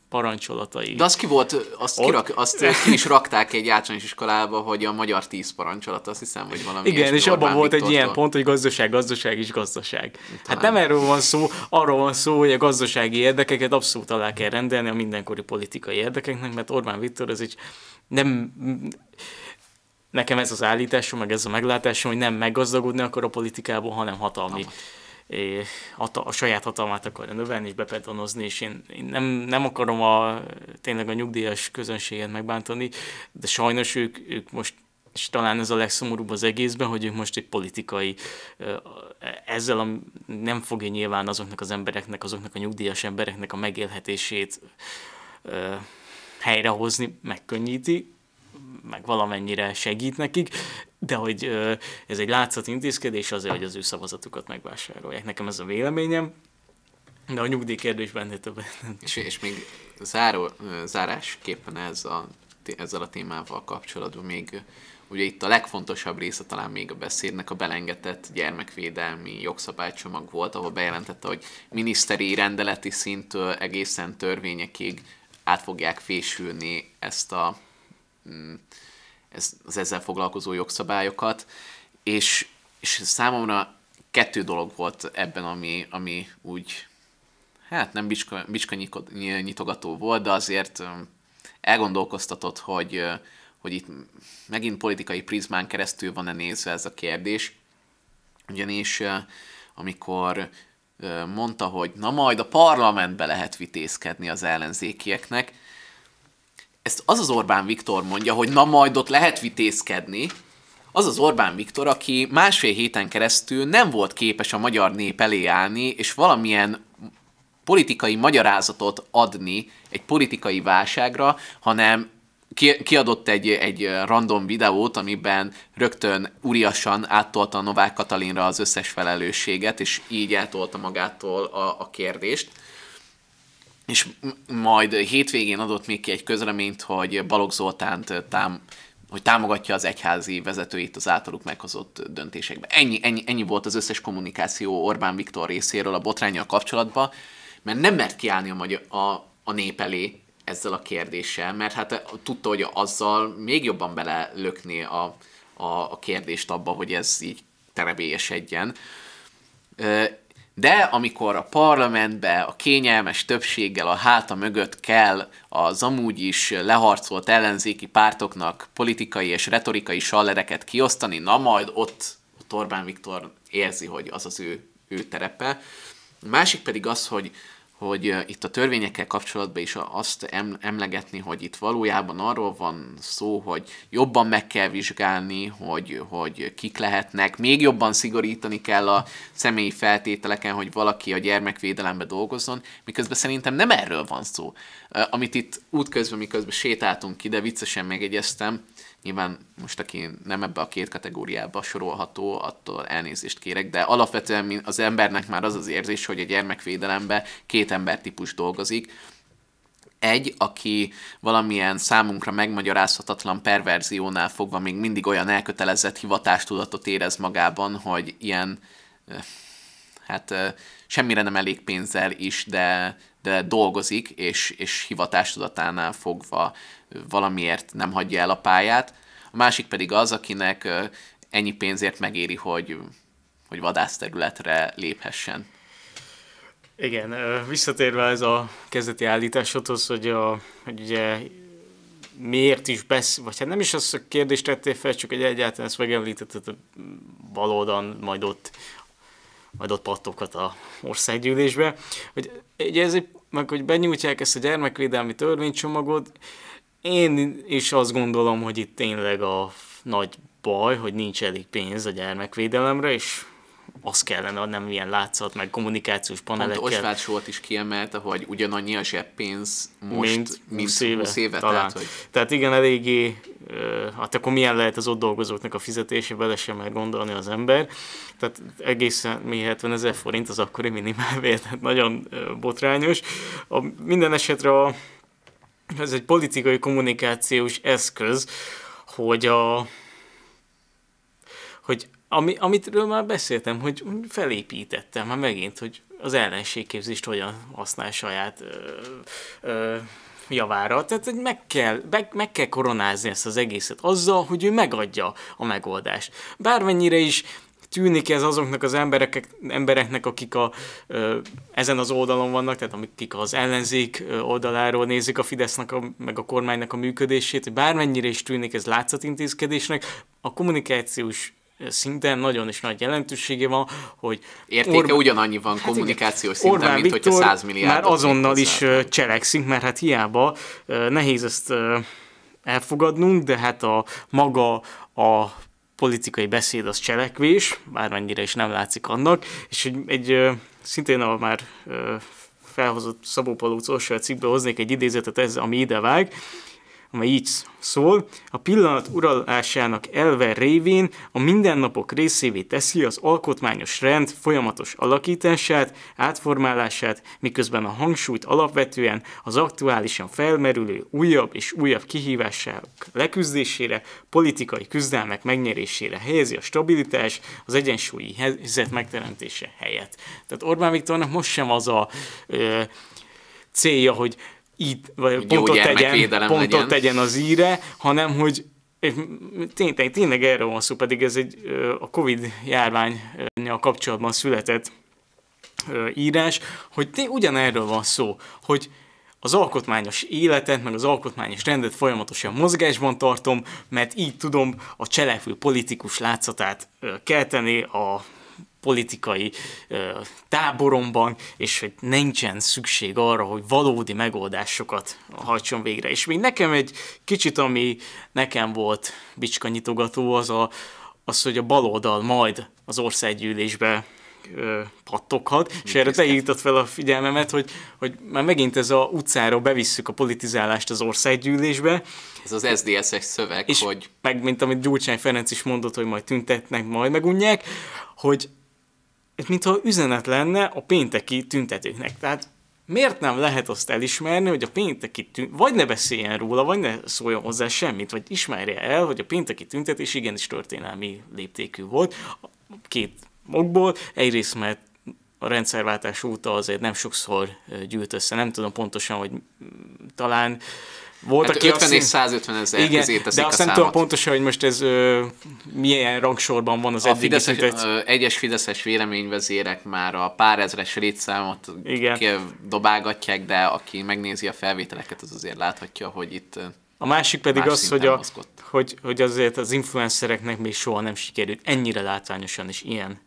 parancsolatai. De az ki volt, azt, kirak, azt ki is rakták egy általános iskolába, hogy a magyar tíz parancsolat, azt hiszem, hogy valami Igen, és abban volt egy ilyen pont, hogy gazdaság, gazdaság és gazdaság. Hát Talán. Hát nem erről van szó, arról van szó, hogy a gazdasági érdekeket abszolút alá kell rendelni a mindenkori politikai érdekeknek, mert Orbán Viktor az egy nem nekem ez az állításom, meg ez a meglátásom, hogy nem meggazdagodni akar a politikából, hanem hatalmi. É, a saját hatalmát akarja növelni és bepetonozni, és én, én nem, nem akarom a, tényleg a nyugdíjas közönséget megbántani, de sajnos ők, ők most és talán ez a legszomorúbb az egészben, hogy ők most egy politikai, e, ezzel a, nem fogja nyilván azoknak az embereknek, azoknak a nyugdíjas embereknek a megélhetését helyrehozni, megkönnyíti, meg valamennyire segít nekik, de hogy ez egy látszat intézkedés azért, hogy az ő szavazatukat megvásárolják. Nekem ez a véleményem, de a nyugdíj kérdésben nem és, és még záró, zárásképpen ez a, ezzel a témával kapcsolatban még ugye itt a legfontosabb része talán még a beszédnek a belengetett gyermekvédelmi jogszabálycsomag volt, ahol bejelentette, hogy miniszteri rendeleti szintől egészen törvényekig át fogják fésülni ezt a Mm, ez, az ezzel foglalkozó jogszabályokat, és, és számomra kettő dolog volt ebben, ami, ami úgy, hát nem bicska, bicska nyitogató volt, de azért mm, elgondolkoztatott, hogy, hogy itt megint politikai prizmán keresztül van-e nézve ez a kérdés, ugyanis amikor mondta, hogy na majd a parlamentbe lehet vitézkedni az ellenzékieknek, ezt az az Orbán Viktor mondja, hogy na majd ott lehet vitézkedni, az az Orbán Viktor, aki másfél héten keresztül nem volt képes a magyar nép elé állni, és valamilyen politikai magyarázatot adni egy politikai válságra, hanem kiadott egy, egy random videót, amiben rögtön uriasan áttolta a Novák Katalinra az összes felelősséget, és így eltolta magától a, a kérdést és majd hétvégén adott még ki egy közleményt, hogy Balogh Zoltánt tám, hogy támogatja az egyházi vezetőit az általuk meghozott döntésekben. Ennyi, ennyi, ennyi volt az összes kommunikáció Orbán Viktor részéről a botrányjal kapcsolatban, mert nem mert kiállni a, magyar, a, a nép elé ezzel a kérdéssel, mert hát tudta, hogy azzal még jobban belelökné a, a, a kérdést abba, hogy ez így terebélyesedjen. De amikor a parlamentbe a kényelmes többséggel a háta mögött kell az amúgy is leharcolt ellenzéki pártoknak politikai és retorikai sallereket kiosztani, na majd ott a Torbán Viktor érzi, hogy az az ő, ő terepe. A másik pedig az, hogy hogy itt a törvényekkel kapcsolatban is azt emlegetni, hogy itt valójában arról van szó, hogy jobban meg kell vizsgálni, hogy, hogy kik lehetnek, még jobban szigorítani kell a személyi feltételeken, hogy valaki a gyermekvédelembe dolgozzon, miközben szerintem nem erről van szó. Amit itt útközben, miközben sétáltunk ki, de viccesen megegyeztem, Nyilván most, aki nem ebbe a két kategóriába sorolható, attól elnézést kérek, de alapvetően az embernek már az az érzés, hogy a gyermekvédelembe két embertípus dolgozik, egy, aki valamilyen számunkra megmagyarázhatatlan perverziónál fogva még mindig olyan elkötelezett hivatástudatot érez magában, hogy ilyen, hát semmire nem elég pénzzel is, de dolgozik, és, és hivatástudatánál fogva valamiért nem hagyja el a pályát. A másik pedig az, akinek ennyi pénzért megéri, hogy, hogy vadászterületre léphessen. Igen, visszatérve ez a kezdeti állításodhoz, hogy, a, hogy ugye miért is beszél, vagy hát nem is azt a kérdést tettél fel, csak egy egyáltalán ezt megemlítetted a baloldalon, majd ott, majd ott pattokat a országgyűlésbe, hogy ugye ez egy meg hogy benyújtják ezt a gyermekvédelmi törvénycsomagot, én is azt gondolom, hogy itt tényleg a nagy baj, hogy nincs elég pénz a gyermekvédelemre, és az kellene, nem ilyen látszat, meg kommunikációs panelekkel. Pont Osváth Solt is kiemelte, hogy ugyanannyi a zseppénz most, mint, mint 20 éve. 20 éve talán. Tehát, hogy... tehát igen, eléggé hát akkor milyen lehet az ott dolgozóknak a fizetése, bele sem meg gondolni az ember. Tehát egészen mi 70 ezer forint az akkori minimálbér, tehát nagyon botrányos. A, minden esetre a, ez egy politikai kommunikációs eszköz, hogy a hogy ami, amitről már beszéltem, hogy felépítettem már megint, hogy az ellenségképzést hogyan használ saját ö, ö, javára. Tehát meg kell, meg, meg kell koronázni ezt az egészet azzal, hogy ő megadja a megoldást. Bármennyire is tűnik ez azoknak az emberek, embereknek, akik a, ezen az oldalon vannak, tehát akik az ellenzék oldaláról nézik a Fidesznek, a, meg a kormánynak a működését, bármennyire is tűnik ez látszatintézkedésnek, a kommunikációs szinten nagyon is nagy jelentősége van, hogy... Értéke Orbán... ugyanannyi van hát kommunikációs hát szinten, Orbán mint Viktor hogyha 100 milliárd. már azonnal is cselekszik, mert hát hiába nehéz ezt elfogadnunk, de hát a maga a politikai beszéd az cselekvés, bármennyire is nem látszik annak, és egy, egy szintén a már felhozott Szabó Palóc Orsolya hoznék egy idézetet, ez, ami idevág, amely így szól, a pillanat uralásának elve révén a mindennapok részévé teszi az alkotmányos rend folyamatos alakítását, átformálását, miközben a hangsúlyt alapvetően az aktuálisan felmerülő újabb és újabb kihívások leküzdésére, politikai küzdelmek megnyerésére helyezi a stabilitás, az egyensúlyi helyzet megteremtése helyett. Tehát Orbán Viktornak most sem az a ö, célja, hogy így, vagy pontot tegyen, pontot tegyen az íre, hanem hogy tényleg, tényleg erről van szó, pedig ez egy a Covid járványjal kapcsolatban született írás, hogy tény, ugyanerről van szó, hogy az alkotmányos életet, meg az alkotmányos rendet folyamatosan mozgásban tartom, mert így tudom a cselekvő politikus látszatát kelteni a politikai táboromban, és hogy nincsen szükség arra, hogy valódi megoldásokat hajtson végre. És még nekem egy kicsit, ami nekem volt bicska nyitogató, az, a, az hogy a baloldal majd az országgyűlésbe pattoghat, és erre te fel a figyelmemet, hogy, hogy már megint ez a utcára bevisszük a politizálást az országgyűlésbe. Ez az sds es szöveg, és hogy... meg mint amit Gyurcsány Ferenc is mondott, hogy majd tüntetnek, majd megunják, hogy ez mintha üzenet lenne a pénteki tüntetőknek. Tehát miért nem lehet azt elismerni, hogy a pénteki tüntetés, vagy ne beszéljen róla, vagy ne szóljon hozzá semmit, vagy ismerje el, hogy a pénteki tüntetés igenis történelmi léptékű volt. Két magból egyrészt mert a rendszerváltás óta azért nem sokszor gyűlt össze, nem tudom pontosan, hogy talán volt, hát aki 50 és 150 ezer igen, közé teszik de azt a nem tudom pontosan, hogy most ez ö, milyen rangsorban van az a Fideszes, tett... ö, egyes fideszes véleményvezérek már a pár ezres létszámot dobálgatják, de aki megnézi a felvételeket, az azért láthatja, hogy itt a másik pedig más az, hogy, a, hogy, hogy azért az influencereknek még soha nem sikerült ennyire látványosan és ilyen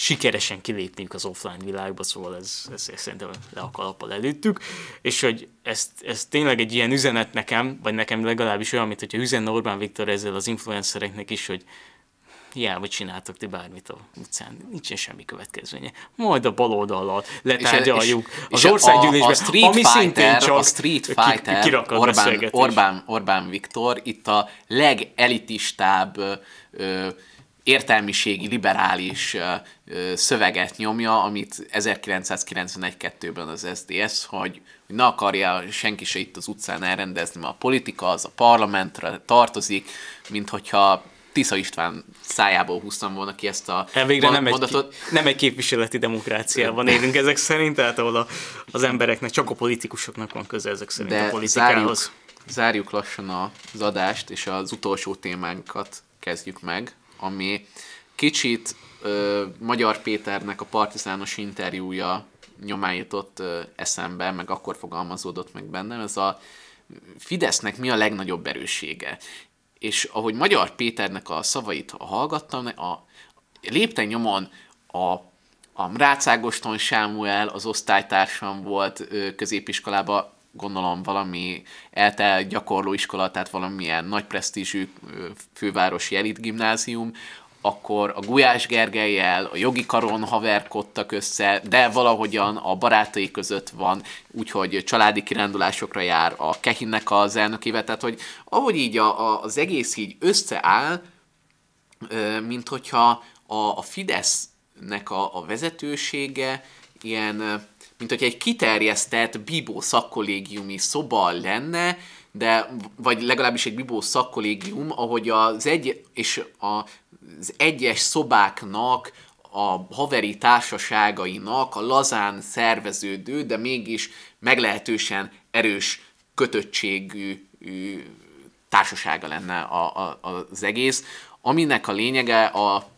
sikeresen kilépniük az offline világba, szóval ez, ez, ez szerintem le a kalappal előttük, és hogy ez, ez tényleg egy ilyen üzenet nekem, vagy nekem legalábbis olyan, mint hogyha üzenne Orbán Viktor ezzel az influencereknek is, hogy hiába csináltok ti bármit a utcán, nincsen semmi következménye. Majd a bal oldallal letárgyaljuk és, és, az országgyűlésben, a, a street ami fighter, szintén csak a street fighter, ki, Orbán, Orbán, Orbán Viktor itt a legelitistább ö, ö, értelmiségi, liberális szöveget nyomja, amit 1991-2-ben az SDS, hogy ne akarja senki se itt az utcán elrendezni, mert a politika az a parlamentre tartozik, mint hogyha Tisza István szájából húztam volna ki ezt a Elvégre hát nem mondatot. Egy, nem egy képviseleti demokráciában élünk ezek szerint, tehát ahol a, az embereknek, csak a politikusoknak van köze ezek szerint De a politikához. Zárjuk, zárjuk lassan az adást, és az utolsó témánkat kezdjük meg, ami kicsit ö, Magyar Péternek a partizános interjúja ö, eszembe, meg akkor fogalmazódott meg bennem, ez a Fidesznek mi a legnagyobb erőssége. És ahogy Magyar Péternek a szavait hallgattam, a lépten nyomon a a Rácágoston Sámuel, az osztálytársam volt középiskolába, gondolom valami ELTE gyakorló iskola, tehát valamilyen nagy presztízsű fővárosi elit gimnázium, akkor a Gulyás Gergelyel, a jogi karon haverkodtak össze, de valahogyan a barátai között van, úgyhogy családi kirándulásokra jár a Kehinnek az elnökével, tehát hogy ahogy így a, a, az egész így összeáll, mint hogyha a, a Fidesznek a, a vezetősége ilyen mint hogy egy kiterjesztett bibó szakkollégiumi szoba lenne, de, vagy legalábbis egy bibó szakkollégium, ahogy az, egy, és a, az egyes szobáknak a haveri társaságainak a lazán szerveződő, de mégis meglehetősen erős kötöttségű társasága lenne a, a, az egész, aminek a lényege a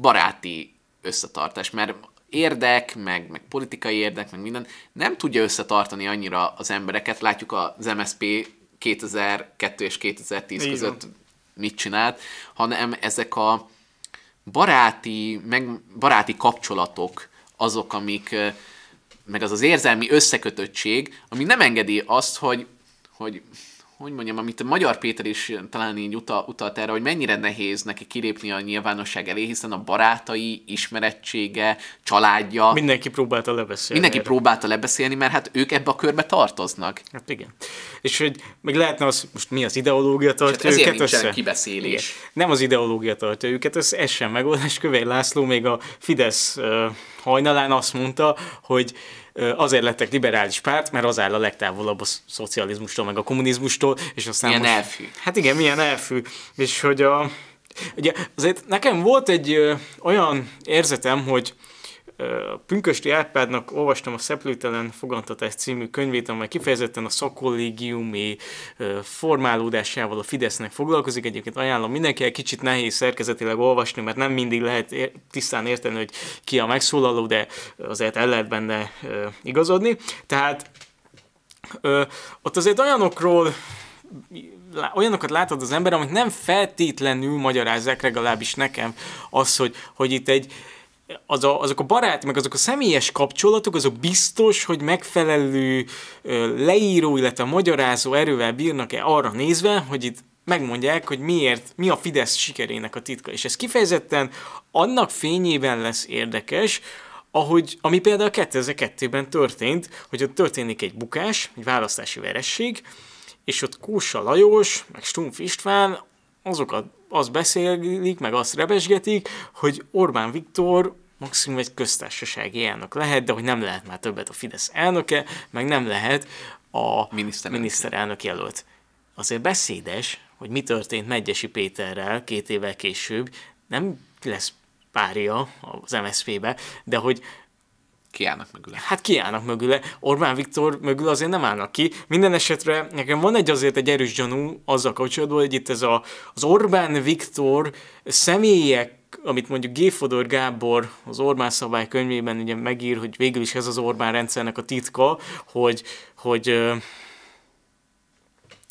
baráti összetartás, mert érdek, meg, meg politikai érdek, meg minden, nem tudja összetartani annyira az embereket. Látjuk az MSP 2002 és 2010 Így között van. mit csinált, hanem ezek a baráti, meg baráti kapcsolatok azok, amik, meg az az érzelmi összekötöttség, ami nem engedi azt, hogy, hogy hogy mondjam, amit a Magyar Péter is talán így utal, utalt erre, hogy mennyire nehéz neki kilépni a nyilvánosság elé, hiszen a barátai, ismerettsége, családja... Mindenki próbálta lebeszélni. Mindenki erre. próbálta lebeszélni, mert hát ők ebbe a körbe tartoznak. Hát igen. És hogy meg lehetne az, most mi az ideológia hát tartja hát őket össze? kibeszélés. Igen. Nem az ideológia tartja őket, ez, ez sem megoldás. Kövér László még a Fidesz uh, hajnalán azt mondta, hogy azért lettek liberális párt, mert az áll a legtávolabb a szocializmustól, meg a kommunizmustól, és aztán milyen most... elfű. Hát igen, milyen elfű. És hogy a... Ugye azért nekem volt egy ö, olyan érzetem, hogy a Pünkösti Árpádnak olvastam a Szeplőtelen Fogantatás című könyvét, amely kifejezetten a szakollégiumi formálódásával a Fidesznek foglalkozik. Egyébként ajánlom egy kicsit nehéz szerkezetileg olvasni, mert nem mindig lehet tisztán érteni, hogy ki a megszólaló, de azért el lehet benne igazodni. Tehát ott azért olyanokról olyanokat látod az ember, amit nem feltétlenül magyarázzák legalábbis nekem az, hogy, hogy itt egy, az a, azok a barát, meg azok a személyes kapcsolatok, azok biztos, hogy megfelelő leíró, illetve magyarázó erővel bírnak-e arra nézve, hogy itt megmondják, hogy miért, mi a Fidesz sikerének a titka. És ez kifejezetten annak fényében lesz érdekes, ahogy, ami például 2002-ben történt, hogy ott történik egy bukás, egy választási veresség, és ott Kósa Lajos, meg Stumpf István azok a azt beszélik, meg azt rebesgetik, hogy Orbán Viktor maximum egy köztársasági elnök lehet, de hogy nem lehet már többet a Fidesz elnöke, meg nem lehet a miniszterelnök, miniszterelnök jelölt. Azért beszédes, hogy mi történt Megyesi Péterrel két évvel később, nem lesz párja az MSZP-be, de hogy kiállnak mögüle. Hát kiállnak mögüle. Orbán Viktor mögül azért nem állnak ki. Minden esetre nekem van egy azért egy erős gyanú azzal kapcsolatban, hogy itt ez a, az Orbán Viktor személyek amit mondjuk Fodor Gábor az Orbán szabály könyvében ugye megír, hogy végül is ez az Orbán rendszernek a titka, hogy, hogy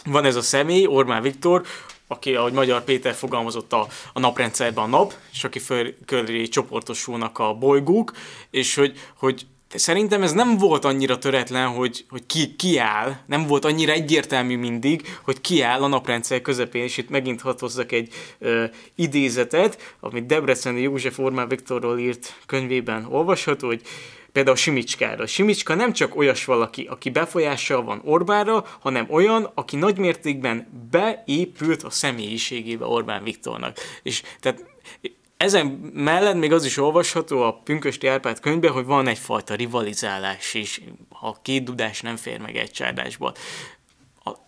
van ez a személy, Orbán Viktor, aki, ahogy Magyar Péter fogalmazott, a, a naprendszerben a nap, és aki föl, csoportosulnak a bolygók, és hogy, hogy szerintem ez nem volt annyira töretlen, hogy, hogy ki, ki áll, nem volt annyira egyértelmű mindig, hogy ki áll a naprendszer közepén, és itt megint hadd hozzak egy ö, idézetet, amit Debreceni József Ormán Viktorról írt könyvében olvasható, hogy Például Simicskára. Simicska nem csak olyas valaki, aki befolyással van Orbánra, hanem olyan, aki nagymértékben beépült a személyiségébe Orbán Viktornak. És tehát ezen mellett még az is olvasható a Pünkösti Árpád könyvben, hogy van egyfajta rivalizálás is, ha két dudás nem fér meg egy csárdásból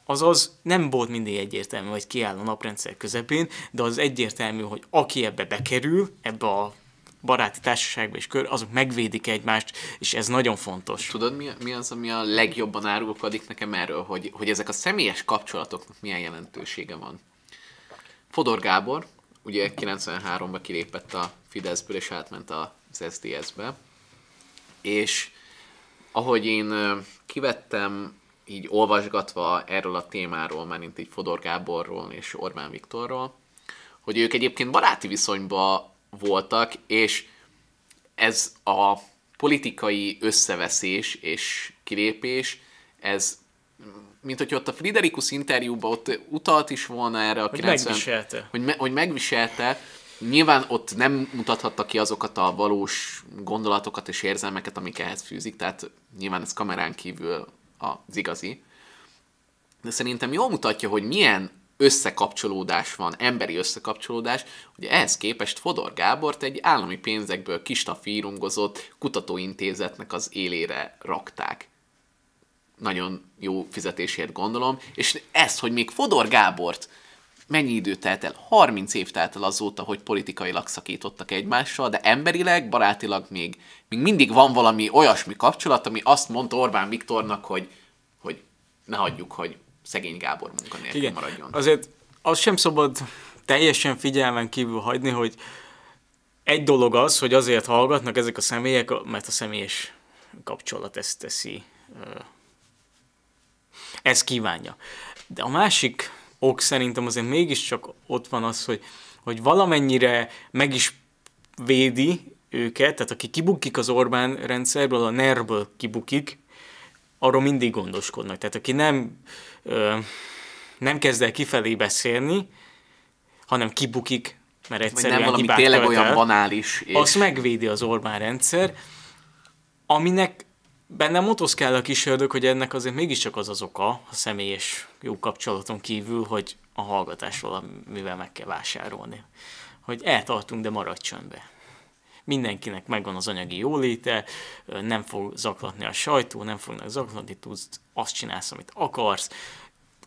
azaz nem volt mindig egyértelmű, hogy kiáll a naprendszer közepén, de az egyértelmű, hogy aki ebbe bekerül, ebbe a baráti társaságban és kör, azok megvédik egymást, és ez nagyon fontos. Tudod, mi, mi az, ami a legjobban árulkodik nekem erről, hogy, hogy ezek a személyes kapcsolatoknak milyen jelentősége van? Fodor Gábor, ugye 93-ban kilépett a Fideszből, és átment az SZDSZ-be, és ahogy én kivettem így olvasgatva erről a témáról, már mint így Fodor Gáborról és Orbán Viktorról, hogy ők egyébként baráti viszonyba voltak, és ez a politikai összeveszés és kilépés, ez mint hogy ott a Friderikus interjúban ott utalt is volna erre a hogy 90... Megviselte. Hogy, me, hogy megviselte. Nyilván ott nem mutathatta ki azokat a valós gondolatokat és érzelmeket, amik ehhez fűzik, tehát nyilván ez kamerán kívül az igazi. De szerintem jól mutatja, hogy milyen összekapcsolódás van, emberi összekapcsolódás, hogy ehhez képest Fodor Gábort egy állami pénzekből kistafírungozott kutatóintézetnek az élére rakták. Nagyon jó fizetésért gondolom, és ez, hogy még Fodor Gábort mennyi idő telt el? 30 év telt el azóta, hogy politikailag szakítottak egymással, de emberileg, barátilag még, még mindig van valami olyasmi kapcsolat, ami azt mondta Orbán Viktornak, hogy, hogy ne hagyjuk, hogy szegény Gábor munkanélkül Igen. maradjon. Azért azt sem szabad teljesen figyelmen kívül hagyni, hogy egy dolog az, hogy azért hallgatnak ezek a személyek, mert a személyes kapcsolat ezt teszi, ezt kívánja. De a másik ok szerintem azért mégiscsak ott van az, hogy, hogy valamennyire meg is védi őket, tehát aki kibukik az Orbán rendszerből, a NER-ből kibukik, arról mindig gondoskodnak. Tehát aki nem, ö, nem kezd el kifelé beszélni, hanem kibukik, mert egyszerűen Vagy nem valami hibát tényleg olyan banális. És... Azt megvédi az Orbán rendszer, aminek bennem motoszkál a kis ördög, hogy ennek azért mégiscsak az az oka, a személyes jó kapcsolaton kívül, hogy a hallgatás valamivel meg kell vásárolni. Hogy eltartunk, de maradj csöndbe mindenkinek megvan az anyagi jóléte, nem fog zaklatni a sajtó, nem fognak zaklatni, tudsz, azt csinálsz, amit akarsz,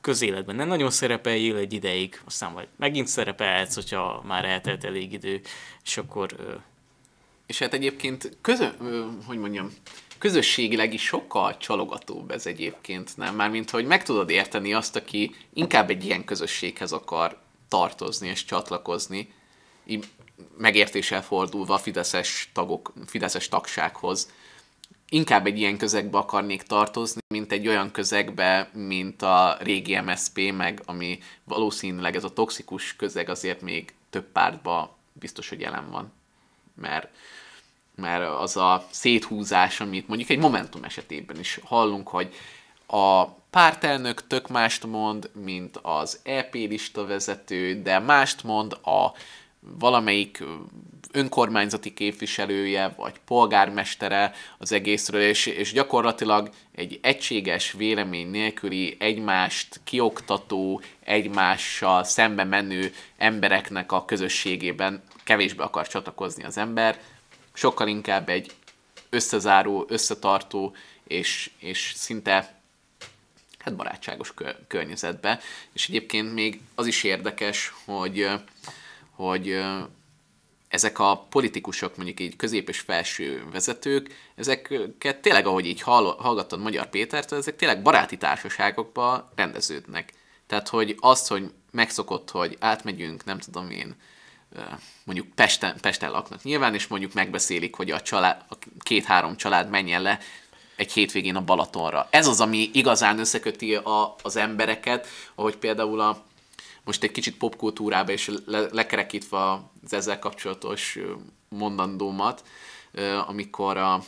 közéletben nem nagyon szerepeljél egy ideig, aztán majd megint szerepelhetsz, hogyha már eltelt elég idő, és akkor... És hát egyébként, közö, hogy mondjam, közösségileg is sokkal csalogatóbb ez egyébként, nem? Mármint, hogy meg tudod érteni azt, aki inkább egy ilyen közösséghez akar tartozni és csatlakozni, megértéssel fordulva a fideszes, tagok, fideszes tagsághoz. Inkább egy ilyen közegbe akarnék tartozni, mint egy olyan közegbe, mint a régi MSP, meg ami valószínűleg ez a toxikus közeg azért még több pártba biztos, hogy jelen van. Mert, mert az a széthúzás, amit mondjuk egy Momentum esetében is hallunk, hogy a pártelnök tök mást mond, mint az EP lista vezető, de mást mond a valamelyik önkormányzati képviselője, vagy polgármestere az egészről, és, és gyakorlatilag egy egységes vélemény nélküli, egymást kioktató, egymással szembe menő embereknek a közösségében kevésbé akar csatlakozni az ember, sokkal inkább egy összezáró, összetartó és, és szinte hát barátságos környezetbe. És egyébként még az is érdekes, hogy hogy ezek a politikusok, mondjuk így közép és felső vezetők, ezeket tényleg, ahogy így hallgattad Magyar Pétertől, ezek tényleg baráti társaságokba rendeződnek. Tehát, hogy azt, hogy megszokott, hogy átmegyünk, nem tudom én, mondjuk Pesten, Pesten laknak nyilván, és mondjuk megbeszélik, hogy a, család, a két-három család menjen le egy hétvégén a Balatonra. Ez az, ami igazán összeköti a, az embereket, ahogy például a most egy kicsit popkultúrába és le- lekerekítve az ezzel kapcsolatos mondandómat, amikor a,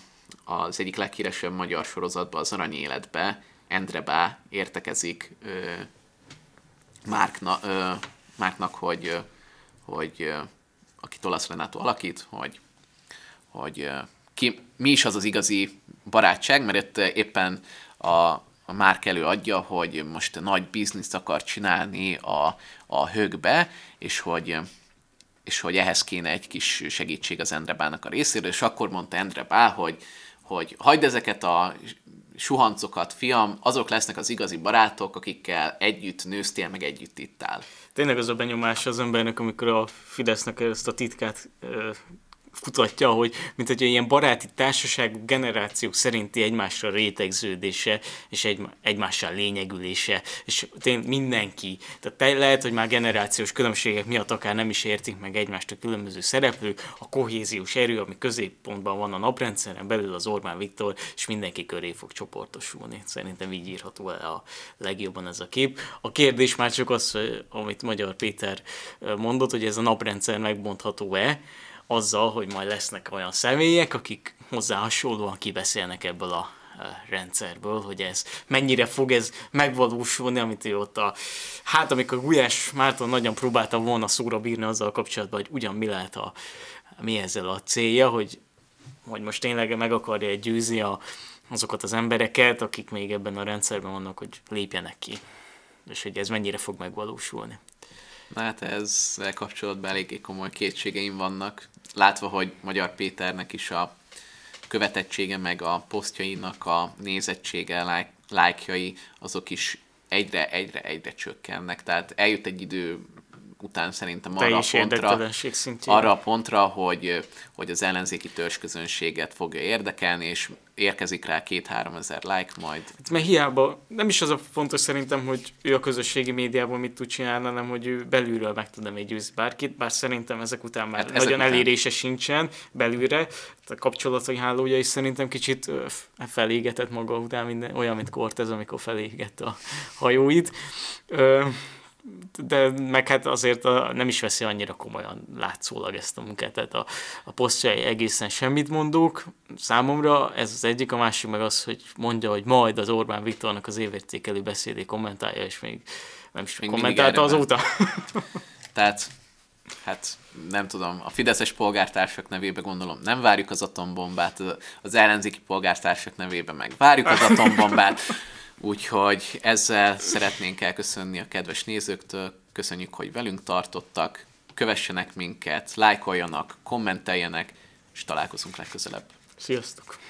az egyik leghíresebb magyar sorozatban, az Arany Életbe Endre Bá értekezik Márkna, Márknak, hogy, hogy akit olasz Renátó alakít, hogy, hogy ki, mi is az az igazi barátság, mert itt éppen a, a márk előadja, hogy most nagy bizniszt akar csinálni a, a hőkbe, és hogy és hogy ehhez kéne egy kis segítség az Endrebának a részéről, és akkor mondta endre Bá, hogy, hogy hagyd ezeket a suhancokat, fiam, azok lesznek az igazi barátok, akikkel együtt nőztél, meg együtt ittál. Tényleg az a benyomás az embernek, amikor a Fidesznek ezt a titkát kutatja, hogy mint hogy ilyen baráti társaság generációk szerinti egymásra rétegződése, és egy, egymással lényegülése, és tényleg mindenki. Tehát te, lehet, hogy már generációs különbségek miatt akár nem is értik meg egymást a különböző szereplők, a kohéziós erő, ami középpontban van a naprendszeren belül az Orbán Viktor, és mindenki köré fog csoportosulni. Szerintem így írható el a legjobban ez a kép. A kérdés már csak az, amit Magyar Péter mondott, hogy ez a naprendszer megbontható-e, azzal, hogy majd lesznek olyan személyek, akik hozzá hasonlóan kibeszélnek ebből a e, rendszerből, hogy ez mennyire fog ez megvalósulni, amit ő ott a, hát amikor Gulyás Márton nagyon próbálta volna szóra bírni azzal kapcsolatban, hogy ugyan mi lehet a, mi ezzel a célja, hogy, hogy most tényleg meg akarja győzni a, azokat az embereket, akik még ebben a rendszerben vannak, hogy lépjenek ki. És hogy ez mennyire fog megvalósulni. Hát ezzel kapcsolatban eléggé komoly kétségeim vannak. Látva, hogy Magyar Péternek is a követettsége, meg a posztjainak a nézettsége, lájkjai, azok is egyre, egyre, egyre csökkennek. Tehát eljut egy idő után szerintem arra a, pontra, arra a pontra, hogy, hogy az ellenzéki törzsközönséget fogja érdekelni, és érkezik rá két-három ezer like majd. Hát mert hiába, nem is az a fontos szerintem, hogy ő a közösségi médiában mit tud csinálni, hanem hogy ő belülről meg tudna e még győzni bárkit, bár szerintem ezek után már hát ezek nagyon után... elérése sincsen belülre, hát a kapcsolatai hálója is szerintem kicsit felégetett maga után minden, olyan, mint Cortez, amikor felégette a hajóit. Ö, de meg hát azért a, nem is veszi annyira komolyan látszólag ezt a munkát, tehát a, a posztjai egészen semmit mondók számomra, ez az egyik, a másik meg az, hogy mondja, hogy majd az Orbán Viktornak az évértékelő beszédé kommentálja, és még nem is még kommentálta azóta. tehát, hát nem tudom, a fideszes polgártársak nevébe gondolom nem várjuk az atombombát, az ellenzéki polgártársak nevébe meg várjuk az atombombát, Úgyhogy ezzel szeretnénk elköszönni a kedves nézőktől, köszönjük, hogy velünk tartottak, kövessenek minket, lájkoljanak, kommenteljenek, és találkozunk legközelebb. Sziasztok!